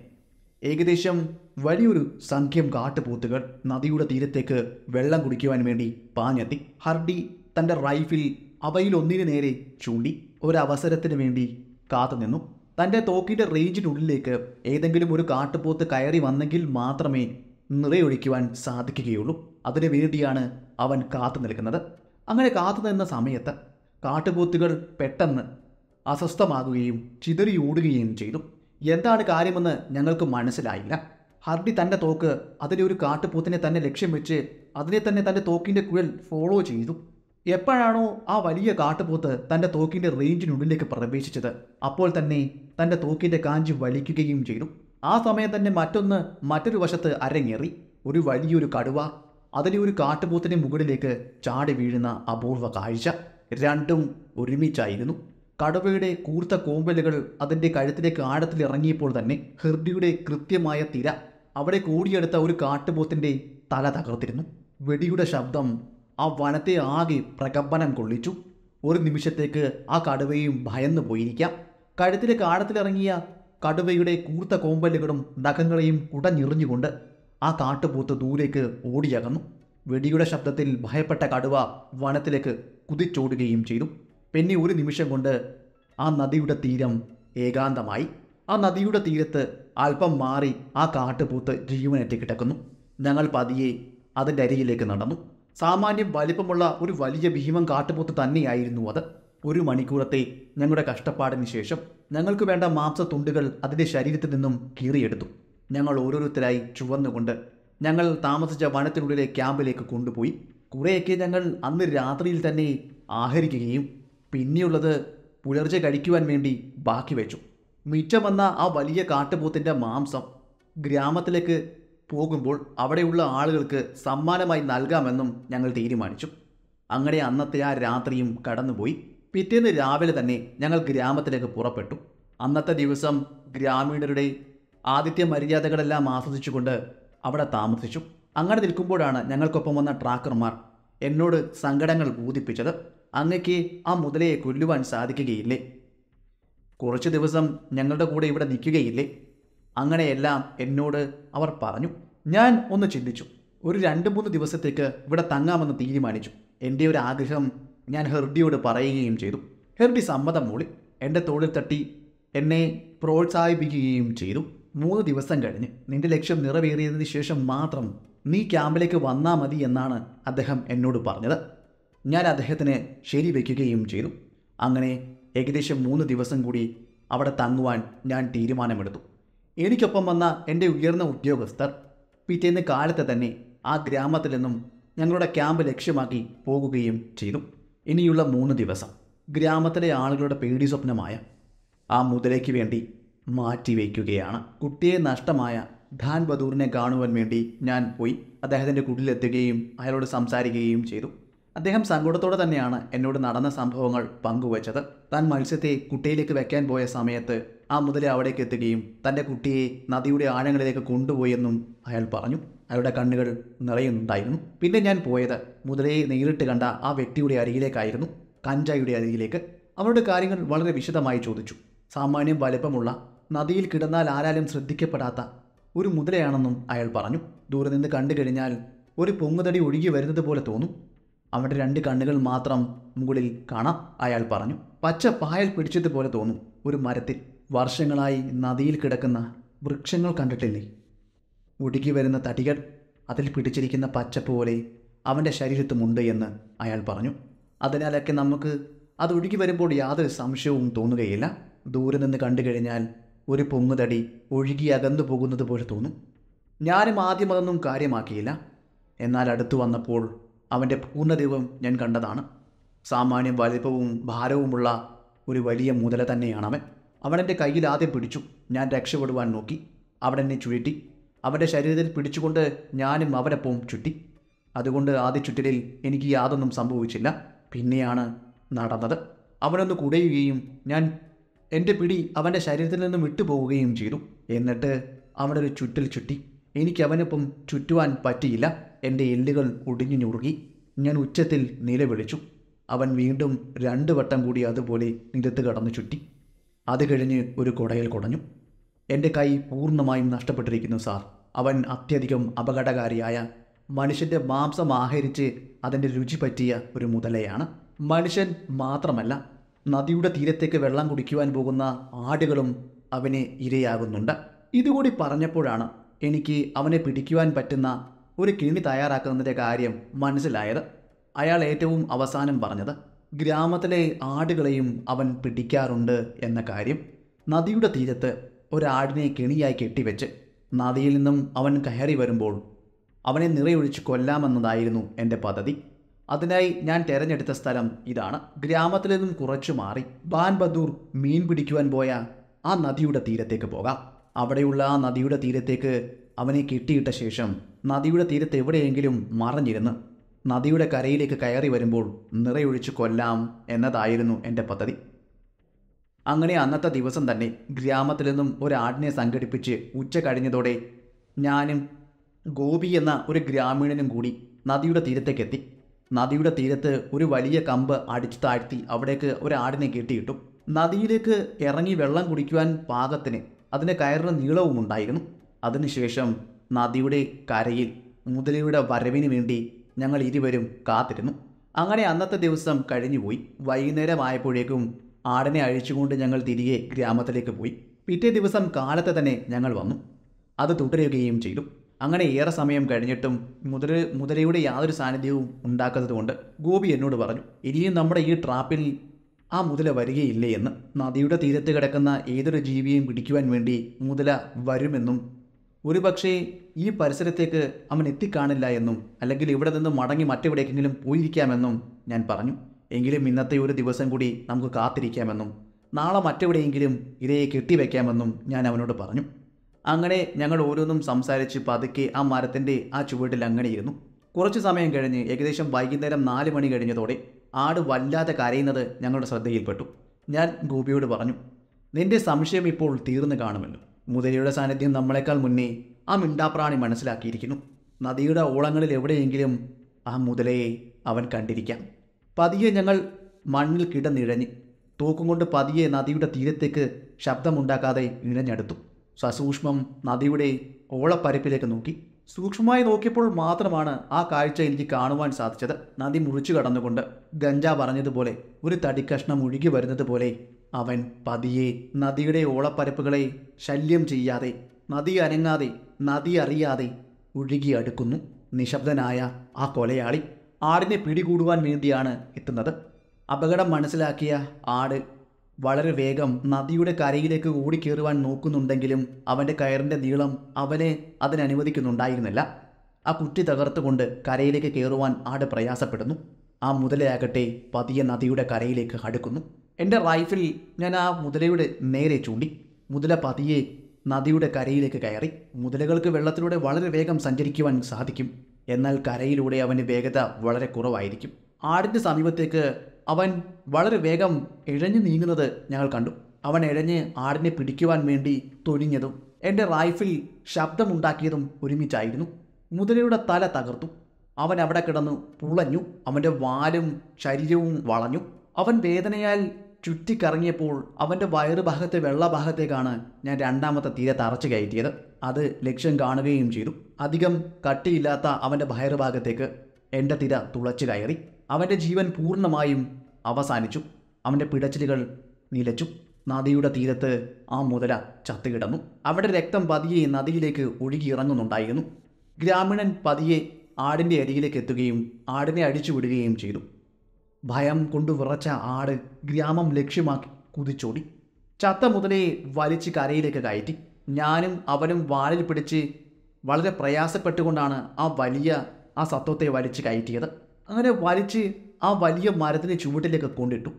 ഏകദേശം വലിയൊരു സംഖ്യം കാട്ടുപോത്തുകൾ നദിയുടെ തീരത്തേക്ക് വെള്ളം കുടിക്കുവാൻ വേണ്ടി പാഞ്ഞെത്തി ഹർഡി തൻ്റെ റൈഫിൽ അവയിലൊന്നിനു നേരെ ചൂണ്ടി ഒരവസരത്തിന് വേണ്ടി കാത്തുനിന്നു തൻ്റെ തോക്കിൻ്റെ റേഞ്ചിനുള്ളിലേക്ക് ഏതെങ്കിലും ഒരു കാട്ടുപോത്ത് കയറി വന്നെങ്കിൽ മാത്രമേ നിറയൊഴിക്കുവാൻ സാധിക്കുകയുള്ളൂ അതിനു വേണ്ടിയാണ് അവൻ കാത്തു നിൽക്കുന്നത് അങ്ങനെ കാത്തു നിന്ന സമയത്ത് കാട്ടുപോത്തുകൾ പെട്ടെന്ന് അസ്വസ്ഥമാകുകയും ചിതറി ഓടുകയും ചെയ്തു എന്താണ് കാര്യമെന്ന് ഞങ്ങൾക്ക് മനസ്സിലായില്ല ഹർഡി തൻ്റെ തോക്ക് അതിലെ ഒരു കാട്ടുപോത്തിനെ തന്നെ ലക്ഷ്യം വെച്ച് അതിനെ തന്നെ തൻ്റെ തോക്കിൻ്റെ കുഴൽ ഫോളോ ചെയ്തു എപ്പോഴാണോ ആ വലിയ കാട്ടുപോത്ത് തൻ്റെ തോക്കിൻ്റെ റേഞ്ചിനുള്ളിലേക്ക് പ്രവേശിച്ചത് അപ്പോൾ തന്നെ തൻ്റെ തോക്കിൻ്റെ കാഞ്ചി വലിക്കുകയും ചെയ്തു ആ സമയം തന്നെ മറ്റൊന്ന് മറ്റൊരു വശത്ത് അരങ്ങേറി ഒരു വലിയൊരു കടുവ അതിലെ ഒരു കാട്ടുപോത്തിൻ്റെ മുകളിലേക്ക് ചാടി വീഴുന്ന അപൂർവ കാഴ്ച രണ്ടും ഒരുമിച്ചായിരുന്നു കടുവയുടെ കൂർത്ത കോമ്പലുകൾ അതിൻ്റെ കഴുത്തിലേക്ക് ആഴത്തിൽ ഇറങ്ങിയപ്പോൾ തന്നെ ഹൃദിയുടെ കൃത്യമായ തിര അവിടെ കൂടിയെടുത്ത ഒരു കാട്ടുപോത്തിൻ്റെ തല തകർത്തിരുന്നു വെടിയുടെ ശബ്ദം ആ വനത്തെ ആകെ പ്രകമ്പനം കൊള്ളിച്ചു ഒരു നിമിഷത്തേക്ക് ആ കടുവയും ഭയന്നു പോയിരിക്കാം കഴുത്തിലെ കാടത്തിലിറങ്ങിയ കടുവയുടെ കൂർത്ത കോമ്പലുകളും നഖങ്ങളെയും കുടഞ്ഞെറിഞ്ഞുകൊണ്ട് ആ കാട്ടുപോത്ത് ദൂരേക്ക് ഓടിയകന്നു വെടിയുടെ ശബ്ദത്തിൽ ഭയപ്പെട്ട കടുവ വനത്തിലേക്ക് കുതിച്ചോടുകയും ചെയ്തു പിന്നെ ഒരു നിമിഷം കൊണ്ട് ആ നദിയുടെ തീരം ഏകാന്തമായി ആ നദിയുടെ തീരത്ത് അല്പം മാറി ആ കാട്ടുപോത്ത് ജീവനെത്തി കിടക്കുന്നു ഞങ്ങൾ പതിയെ അതിൻ്റെ അരികിലേക്ക് നടന്നു സാമാന്യം വലിപ്പമുള്ള ഒരു വലിയ ഭീമം കാട്ടുപോത്ത് തന്നെയായിരുന്നു അത് ഒരു മണിക്കൂറത്തെ ഞങ്ങളുടെ കഷ്ടപ്പാടിന് ശേഷം ഞങ്ങൾക്ക് വേണ്ട മാംസത്തുണ്ടുകൾ അതിൻ്റെ ശരീരത്തിൽ നിന്നും കീറിയെടുത്തു ഞങ്ങൾ ഓരോരുത്തരായി ചുവന്നുകൊണ്ട് ഞങ്ങൾ താമസിച്ച വനത്തിനുള്ളിലെ ക്യാമ്പിലേക്ക് കൊണ്ടുപോയി കുറേയൊക്കെ ഞങ്ങൾ അന്ന് രാത്രിയിൽ തന്നെ ആഹരിക്കുകയും പിന്നെയുള്ളത് പുലർച്ചെ കഴിക്കുവാൻ വേണ്ടി ബാക്കി വെച്ചു മിച്ചം വന്ന ആ വലിയ കാട്ടുപോത്തിൻ്റെ മാംസം ഗ്രാമത്തിലേക്ക് പോകുമ്പോൾ അവിടെയുള്ള ആളുകൾക്ക് സമ്മാനമായി നൽകാമെന്നും ഞങ്ങൾ തീരുമാനിച്ചു അങ്ങനെ അന്നത്തെ ആ രാത്രിയും കടന്നുപോയി പിറ്റേന്ന് രാവിലെ തന്നെ ഞങ്ങൾ ഗ്രാമത്തിലേക്ക് പുറപ്പെട്ടു അന്നത്തെ ദിവസം ഗ്രാമീണരുടെ ആദിത്യ മര്യാദകളെല്ലാം ആസ്വദിച്ചുകൊണ്ട് അവിടെ താമസിച്ചു അങ്ങനെ നിൽക്കുമ്പോഴാണ് ഞങ്ങൾക്കൊപ്പം വന്ന ട്രാക്കർമാർ എന്നോട് സങ്കടങ്ങൾ ബോധിപ്പിച്ചത് അങ്ങക്ക് ആ മുതലയെ കൊല്ലുവാൻ സാധിക്കുകയില്ലേ കുറച്ച് ദിവസം ഞങ്ങളുടെ കൂടെ ഇവിടെ നിൽക്കുകയില്ലേ അങ്ങനെയെല്ലാം എന്നോട് അവർ പറഞ്ഞു ഞാൻ ഒന്ന് ചിന്തിച്ചു ഒരു രണ്ട് മൂന്ന് ദിവസത്തേക്ക് ഇവിടെ തങ്ങാമെന്ന് തീരുമാനിച്ചു എൻ്റെ ഒരു ആഗ്രഹം ഞാൻ ഹെർഡിയോട് പറയുകയും ചെയ്തു ഹെർഡി സമ്മതം മൂളി എൻ്റെ തോളിൽ തട്ടി എന്നെ പ്രോത്സാഹിപ്പിക്കുകയും ചെയ്തു മൂന്ന് ദിവസം കഴിഞ്ഞ് നിന്റെ ലക്ഷ്യം നിറവേറിയതിന് ശേഷം മാത്രം നീ ക്യാമ്പിലേക്ക് വന്നാൽ മതി എന്നാണ് അദ്ദേഹം എന്നോട് പറഞ്ഞത് ഞാൻ അദ്ദേഹത്തിന് ശരി വയ്ക്കുകയും ചെയ്തു അങ്ങനെ ഏകദേശം മൂന്ന് ദിവസം കൂടി അവിടെ തങ്ങുവാൻ ഞാൻ തീരുമാനമെടുത്തു എനിക്കൊപ്പം വന്ന എൻ്റെ ഉയർന്ന ഉദ്യോഗസ്ഥർ പിറ്റേന്ന് കാലത്തെ തന്നെ ആ ഗ്രാമത്തിൽ നിന്നും ഞങ്ങളുടെ ക്യാമ്പ് ലക്ഷ്യമാക്കി പോകുകയും ചെയ്തു ഇനിയുള്ള മൂന്ന് ദിവസം ഗ്രാമത്തിലെ ആളുകളുടെ പേടി സ്വപ്നമായ ആ മുതലയ്ക്ക് വേണ്ടി മാറ്റിവെക്കുകയാണ് കുട്ടിയെ നഷ്ടമായ ധാൻ ബദൂറിനെ കാണുവാൻ വേണ്ടി ഞാൻ പോയി അദ്ദേഹത്തിൻ്റെ കുട്ടിലെത്തുകയും അയാളോട് സംസാരിക്കുകയും ചെയ്തു അദ്ദേഹം സങ്കടത്തോടെ തന്നെയാണ് എന്നോട് നടന്ന സംഭവങ്ങൾ പങ്കുവച്ചത് താൻ മത്സ്യത്തെ കുട്ടിയിലേക്ക് വെക്കാൻ പോയ സമയത്ത് ആ മുതലേ അവിടേക്ക് എത്തുകയും തൻ്റെ കുട്ടിയെ നദിയുടെ ആഴങ്ങളിലേക്ക് കൊണ്ടുപോയെന്നും അയാൾ പറഞ്ഞു അയാളുടെ കണ്ണുകൾ നിറയുന്നുണ്ടായിരുന്നു പിന്നെ ഞാൻ പോയത് മുതലയെ നേരിട്ട് കണ്ട ആ വ്യക്തിയുടെ അരികിലേക്കായിരുന്നു കഞ്ചായിയുടെ അരികിലേക്ക് അവരുടെ കാര്യങ്ങൾ വളരെ വിശദമായി ചോദിച്ചു സാമാന്യം വലിപ്പമുള്ള നദിയിൽ കിടന്നാൽ ആരാലും ശ്രദ്ധിക്കപ്പെടാത്ത ഒരു മുതലയാണെന്നും അയാൾ പറഞ്ഞു ദൂരെ നിന്ന് കണ്ടു കഴിഞ്ഞാൽ ഒരു പൊങ്ങുതടി ഒഴുകി വരുന്നത് പോലെ തോന്നും അവരുടെ രണ്ട് കണ്ണുകൾ മാത്രം മുകളിൽ കാണാം അയാൾ പറഞ്ഞു പച്ച പായൽ പിടിച്ചതുപോലെ തോന്നും ഒരു മരത്തിൽ വർഷങ്ങളായി നദിയിൽ കിടക്കുന്ന വൃക്ഷങ്ങൾ കണ്ടിട്ടില്ലേ ഒടുക്കി വരുന്ന തടികൾ അതിൽ പിടിച്ചിരിക്കുന്ന പച്ചപ്പ് പോലെ അവൻ്റെ ശരീരത്തുമുണ്ട് എന്ന് അയാൾ പറഞ്ഞു അതിനാലൊക്കെ നമുക്ക് അത് ഒഴുകി വരുമ്പോൾ യാതൊരു സംശയവും തോന്നുകയില്ല ദൂരെ നിന്ന് കണ്ടു കഴിഞ്ഞാൽ ഒരു പൊങ്ങുതടി ഒഴുകി അകന്നു പോകുന്നത് പോലെ തോന്നും ഞാനും ആദ്യം അതൊന്നും കാര്യമാക്കിയില്ല എന്നാൽ അടുത്തു വന്നപ്പോൾ അവൻ്റെ പൂർണ്ണരൂപം ഞാൻ കണ്ടതാണ് സാമാന്യം വലിപ്പവും ഭാരവുമുള്ള ഒരു വലിയ മുതല തന്നെയാണ് അവൻ അവളെൻ്റെ കയ്യിൽ ആദ്യം പിടിച്ചു ഞാൻ രക്ഷപ്പെടുവാൻ നോക്കി അവളെന്നെ ചുഴറ്റി അവൻ്റെ ശരീരത്തിൽ പിടിച്ചുകൊണ്ട് ഞാനും അവരൊപ്പവും ചുറ്റി അതുകൊണ്ട് ആദ്യ ചുറ്റലിൽ എനിക്ക് യാതൊന്നും സംഭവിച്ചില്ല പിന്നെയാണ് നടന്നത് അവനൊന്ന് കുടയുകയും ഞാൻ എൻ്റെ പിടി അവൻ്റെ ശരീരത്തിൽ നിന്നും വിട്ടുപോവുകയും ചെയ്തു എന്നിട്ട് അവനൊരു ചുറ്റൽ ചുറ്റി എനിക്ക് ചുറ്റുവാൻ പറ്റിയില്ല എൻ്റെ എല്ലുകൾ ഒടിഞ്ഞു ഞുറുകി ഞാൻ ഉച്ചത്തിൽ നിലവിളിച്ചു അവൻ വീണ്ടും രണ്ട് വട്ടം കൂടി അതുപോലെ നിരത്ത് കടന്നു ചുറ്റി അത് കഴിഞ്ഞ് ഒരു കുടയിൽ കുടഞ്ഞു എൻ്റെ കൈ പൂർണ്ണമായും നഷ്ടപ്പെട്ടിരിക്കുന്നു സാർ അവൻ അത്യധികം അപകടകാരിയായ മനുഷ്യൻ്റെ മാംസം ആഹരിച്ച് അതിൻ്റെ രുചി പറ്റിയ ഒരു മുതലയാണ് മനുഷ്യൻ മാത്രമല്ല നദിയുടെ തീരത്തേക്ക് വെള്ളം കുടിക്കുവാൻ പോകുന്ന ആടുകളും അവനെ ഇരയാകുന്നുണ്ട് ഇതുകൂടി പറഞ്ഞപ്പോഴാണ് എനിക്ക് അവനെ പിടിക്കുവാൻ പറ്റുന്ന ഒരു കിണി തയ്യാറാക്കുന്നതിൻ്റെ കാര്യം മനസ്സിലായത് അയാൾ ഏറ്റവും അവസാനം പറഞ്ഞത് ഗ്രാമത്തിലെ ആടുകളെയും അവൻ പിടിക്കാറുണ്ട് എന്ന കാര്യം നദിയുടെ തീരത്ത് ഒരാടിനെ കെണിയായി കെട്ടിവെച്ച് നദിയിൽ നിന്നും അവൻ കയറി വരുമ്പോൾ അവനെ നിറയൊഴിച്ച് കൊല്ലാമെന്നതായിരുന്നു എൻ്റെ പദ്ധതി അതിനായി ഞാൻ തിരഞ്ഞെടുത്ത സ്ഥലം ഇതാണ് ഗ്രാമത്തിൽ നിന്നും കുറച്ചു മാറി ബാൻ ബദൂർ മീൻ പിടിക്കുവാൻ പോയ ആ നദിയുടെ തീരത്തേക്ക് പോകാം അവിടെയുള്ള ആ നദിയുടെ തീരത്തേക്ക് അവനെ കെട്ടിയിട്ട ശേഷം നദിയുടെ തീരത്ത് എവിടെയെങ്കിലും മറഞ്ഞിരുന്ന് നദിയുടെ കരയിലേക്ക് കയറി വരുമ്പോൾ നിറയൊഴിച്ച് കൊല്ലാം എന്നതായിരുന്നു എൻ്റെ പദ്ധതി അങ്ങനെ അന്നത്തെ ദിവസം തന്നെ ഗ്രാമത്തിൽ നിന്നും ഒരാടിനെ സംഘടിപ്പിച്ച് ഉച്ച കഴിഞ്ഞതോടെ ഞാനും ഗോപി എന്ന ഒരു ഗ്രാമീണനും കൂടി നദിയുടെ തീരത്തേക്കെത്തി നദിയുടെ തീരത്ത് ഒരു വലിയ കമ്പ് അടിച്ചു താഴ്ത്തി അവിടേക്ക് ഒരാടിനെ കെട്ടിയിട്ടു നദിയിലേക്ക് ഇറങ്ങി വെള്ളം കുടിക്കുവാൻ പാകത്തിന് അതിൻ്റെ കയറിന് നീളവും ഉണ്ടായിരുന്നു അതിനുശേഷം നദിയുടെ കരയിൽ മുതലയുടെ വരവിന് വേണ്ടി ഞങ്ങൾ ഇരുവരും കാത്തിരുന്നു അങ്ങനെ അന്നത്തെ ദിവസം കഴിഞ്ഞുപോയി വൈകുന്നേരമായപ്പോഴേക്കും ആടിനെ അഴിച്ചുകൊണ്ട് ഞങ്ങൾ തിരികെ ഗ്രാമത്തിലേക്ക് പോയി പിറ്റേ ദിവസം കാലത്ത് തന്നെ ഞങ്ങൾ വന്നു അത് തുടരുകയും ചെയ്തു അങ്ങനെ ഏറെ സമയം കഴിഞ്ഞിട്ടും മുതല മുതലയുടെ യാതൊരു സാന്നിധ്യവും ഉണ്ടാക്കാത്തതുകൊണ്ട് ഗോപി എന്നോട് പറഞ്ഞു ഇനിയും നമ്മുടെ ഈ ട്രാപ്പിൽ ആ മുതല വരികയില്ലേ എന്ന് നദിയുടെ തീരത്ത് കിടക്കുന്ന ഏതൊരു ജീവിയെയും പിടിക്കുവാൻ വേണ്ടി മുതല വരുമെന്നും ഒരുപക്ഷേ ഈ പരിസരത്തേക്ക് അവൻ എത്തിക്കാണില്ല എന്നും അല്ലെങ്കിൽ ഇവിടെ നിന്ന് മടങ്ങി മറ്റെവിടേക്കെങ്കിലും പോയിരിക്കാമെന്നും ഞാൻ പറഞ്ഞു എങ്കിലും ഇന്നത്തെ ഒരു ദിവസം കൂടി നമുക്ക് കാത്തിരിക്കാമെന്നും നാളെ മറ്റെവിടെയെങ്കിലും ഇരയെ കെട്ടിവെക്കാമെന്നും ഞാൻ അവനോട് പറഞ്ഞു അങ്ങനെ ഞങ്ങൾ ഓരോന്നും സംസാരിച്ച് പതുക്കെ ആ മരത്തിൻ്റെ ആ ചുവട്ടിൽ അങ്ങനെ ഇരുന്നു കുറച്ച് സമയം കഴിഞ്ഞ് ഏകദേശം വൈകുന്നേരം നാല് മണി കഴിഞ്ഞതോടെ ആട് വല്ലാതെ കരയുന്നത് ഞങ്ങളുടെ ശ്രദ്ധയിൽപ്പെട്ടു ഞാൻ ഗോപിയോട് പറഞ്ഞു നിന്റെ സംശയം ഇപ്പോൾ തീർന്നു കാണുമല്ലോ മുതലയുടെ സാന്നിധ്യം നമ്മളെക്കാൾ മുന്നേ ആ മിണ്ടാപ്രാണി മനസ്സിലാക്കിയിരിക്കുന്നു നദിയുടെ ഓളങ്ങളിൽ എവിടെയെങ്കിലും ആ മുതലയെ അവൻ കണ്ടിരിക്കാം പതിയെ ഞങ്ങൾ മണ്ണിൽ കിടന്നിഴഞ്ഞ് തൂക്കം കൊണ്ട് പതിയെ നദിയുടെ തീരത്തേക്ക് ശബ്ദമുണ്ടാക്കാതെ ഇഴഞ്ഞെടുത്തു സസൂക്ഷ്മം നദിയുടെ ഓളപ്പരപ്പിലേക്ക് നോക്കി സൂക്ഷ്മമായി നോക്കിയപ്പോൾ മാത്രമാണ് ആ കാഴ്ച എനിക്ക് കാണുവാൻ സാധിച്ചത് നദി മുറിച്ചു കടന്നുകൊണ്ട് ഗഞ്ച പറഞ്ഞതുപോലെ ഒരു തടിക്കഷ്ണം ഒഴുകി വരുന്നത് പോലെ അവൻ പതിയെ നദിയുടെ ഓളപ്പരപ്പുകളെ ശല്യം ചെയ്യാതെ നദി അനങ്ങാതെ നദി അറിയാതെ ഒഴുകി അടുക്കുന്നു നിശബ്ദനായ ആ കൊലയാളി ആടിനെ പിടികൂടുവാൻ വേണ്ടിയാണ് എത്തുന്നത് അപകടം മനസ്സിലാക്കിയ ആട് വളരെ വേഗം നദിയുടെ കരയിലേക്ക് ഓടിക്കേറുവാൻ നോക്കുന്നുണ്ടെങ്കിലും അവൻ്റെ കയറിൻ്റെ നീളം അവനെ അതിനനുവദിക്കുന്നുണ്ടായിരുന്നില്ല ആ കുറ്റി തകർത്തുകൊണ്ട് കരയിലേക്ക് കയറുവാൻ ആട് പ്രയാസപ്പെടുന്നു ആ മുതലയാകട്ടെ പതിയെ നദിയുടെ കരയിലേക്ക് അടുക്കുന്നു എൻ്റെ റൈഫിൽ ഞാൻ ആ മുതലയുടെ നേരെ ചൂണ്ടി മുതല പതിയെ നദിയുടെ കരയിലേക്ക് കയറി മുതലകൾക്ക് വെള്ളത്തിലൂടെ വളരെ വേഗം സഞ്ചരിക്കുവാൻ സാധിക്കും എന്നാൽ കരയിലൂടെ അവന് വേഗത വളരെ കുറവായിരിക്കും ആടിൻ്റെ സമീപത്തേക്ക് അവൻ വളരെ വേഗം ഇഴഞ്ഞു നീങ്ങുന്നത് ഞങ്ങൾ കണ്ടു അവൻ ഇഴഞ്ഞ് ആടിനെ പിടിക്കുവാൻ വേണ്ടി തൊഴിഞ്ഞതും എൻ്റെ റൈഫിൽ ശബ്ദമുണ്ടാക്കിയതും ഒരുമിച്ചായിരുന്നു മുതലയുടെ തല തകർത്തു അവൻ അവിടെ കിടന്നു പുളഞ്ഞു അവൻ്റെ വാലും ശരീരവും വളഞ്ഞു അവൻ വേദനയാൽ ചുറ്റിക്കറങ്ങിയപ്പോൾ അവൻ്റെ വയറു ഭാഗത്തെ വെള്ള ഞാൻ രണ്ടാമത്തെ തീരെ തറച്ചു കയറ്റിയത് അത് ലക്ഷ്യം കാണുകയും ചെയ്തു അധികം കട്ടിയില്ലാത്ത അവൻ്റെ വയറ് ഭാഗത്തേക്ക് എൻ്റെ തിര തുളച്ചു കയറി അവൻ്റെ ജീവൻ പൂർണ്ണമായും അവസാനിച്ചു അവൻ്റെ പിടച്ചിലുകൾ നിലച്ചു നദിയുടെ തീരത്ത് ആ മുതല ചത്തുകിടന്നു അവിടെ രക്തം പതിയെ നദിയിലേക്ക് ഒഴുകിയിറങ്ങുന്നുണ്ടായിരുന്നു ഗ്രാമീണൻ പതിയെ ആടിൻ്റെ അരികിലേക്ക് എത്തുകയും ആടിനെ അടിച്ചുവിടുകയും ചെയ്തു ഭയം കൊണ്ട് വിറച്ച ആട് ഗ്രാമം ലക്ഷ്യമാക്കി കുതിച്ചോടി ചത്ത മുതലയെ വലിച്ച് കരയിലേക്ക് കയറ്റി ഞാനും അവനും വാളിൽ പിടിച്ച് വളരെ പ്രയാസപ്പെട്ടുകൊണ്ടാണ് ആ വലിയ ആ സത്വത്തെ വലിച്ചു കയറ്റിയത് അങ്ങനെ വലിച്ച് ആ വലിയ മരത്തിൻ്റെ ചുവട്ടിലേക്ക് കൊണ്ടിട്ടു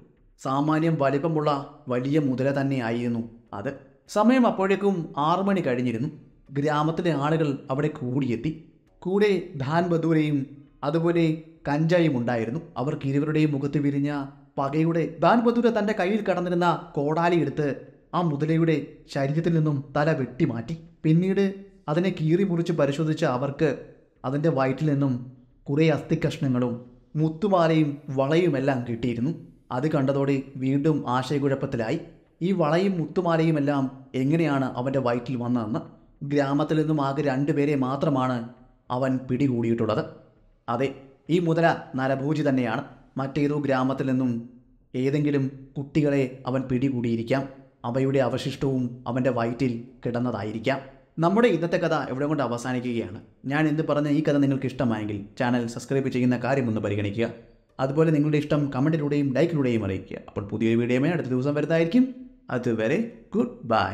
സാമാന്യം വലിപ്പമുള്ള വലിയ മുതല തന്നെ ആയിരുന്നു അത് സമയം അപ്പോഴേക്കും ആറു മണി കഴിഞ്ഞിരുന്നു ഗ്രാമത്തിലെ ആളുകൾ അവിടെ കൂടിയെത്തി കൂടെ ധാൻ ബദൂരയും അതുപോലെ കഞ്ചായും ഉണ്ടായിരുന്നു അവർക്ക് ഇരുവരുടെയും മുഖത്ത് വിരിഞ്ഞ പകയുടെ ധാൻ ബദൂര തൻ്റെ കയ്യിൽ കടന്നിരുന്ന കോടാലി എടുത്ത് ആ മുതലയുടെ ശരീരത്തിൽ നിന്നും തല വെട്ടിമാറ്റി പിന്നീട് അതിനെ കീറി മുറിച്ച് പരിശോധിച്ച അവർക്ക് അതിൻ്റെ വയറ്റിൽ നിന്നും കുറേ അസ്ഥിക്കഷ്ണങ്ങളും മുത്തുമാലയും വളയുമെല്ലാം കിട്ടിയിരുന്നു അത് കണ്ടതോടെ വീണ്ടും ആശയക്കുഴപ്പത്തിലായി ഈ വളയും മുത്തുമാലയും എല്ലാം എങ്ങനെയാണ് അവൻ്റെ വയറ്റിൽ വന്നതെന്ന് ഗ്രാമത്തിൽ നിന്നും ആകെ രണ്ടുപേരെ മാത്രമാണ് അവൻ പിടികൂടിയിട്ടുള്ളത് അതെ ഈ മുതല നരഭൂജി തന്നെയാണ് മറ്റേതോ ഗ്രാമത്തിൽ നിന്നും ഏതെങ്കിലും കുട്ടികളെ അവൻ പിടികൂടിയിരിക്കാം അവയുടെ അവശിഷ്ടവും അവൻ്റെ വയറ്റിൽ കിടന്നതായിരിക്കാം നമ്മുടെ ഇന്നത്തെ കഥ ഇവിടെ കൊണ്ട് അവസാനിക്കുകയാണ് ഞാൻ എന്ത് പറഞ്ഞ ഈ കഥ നിങ്ങൾക്ക് ഇഷ്ടമായെങ്കിൽ ചാനൽ സബ്സ്ക്രൈബ് ചെയ്യുന്ന കാര്യം ഒന്ന് പരിഗണിക്കുക അതുപോലെ നിങ്ങളുടെ ഇഷ്ടം കമൻറ്റിലൂടെയും ലൈക്കിലൂടെയും അറിയിക്കുക അപ്പോൾ പുതിയൊരു വീഡിയോമേ അടുത്ത ദിവസം വരുന്നതായിരിക്കും അതുവരെ ഗുഡ് ബൈ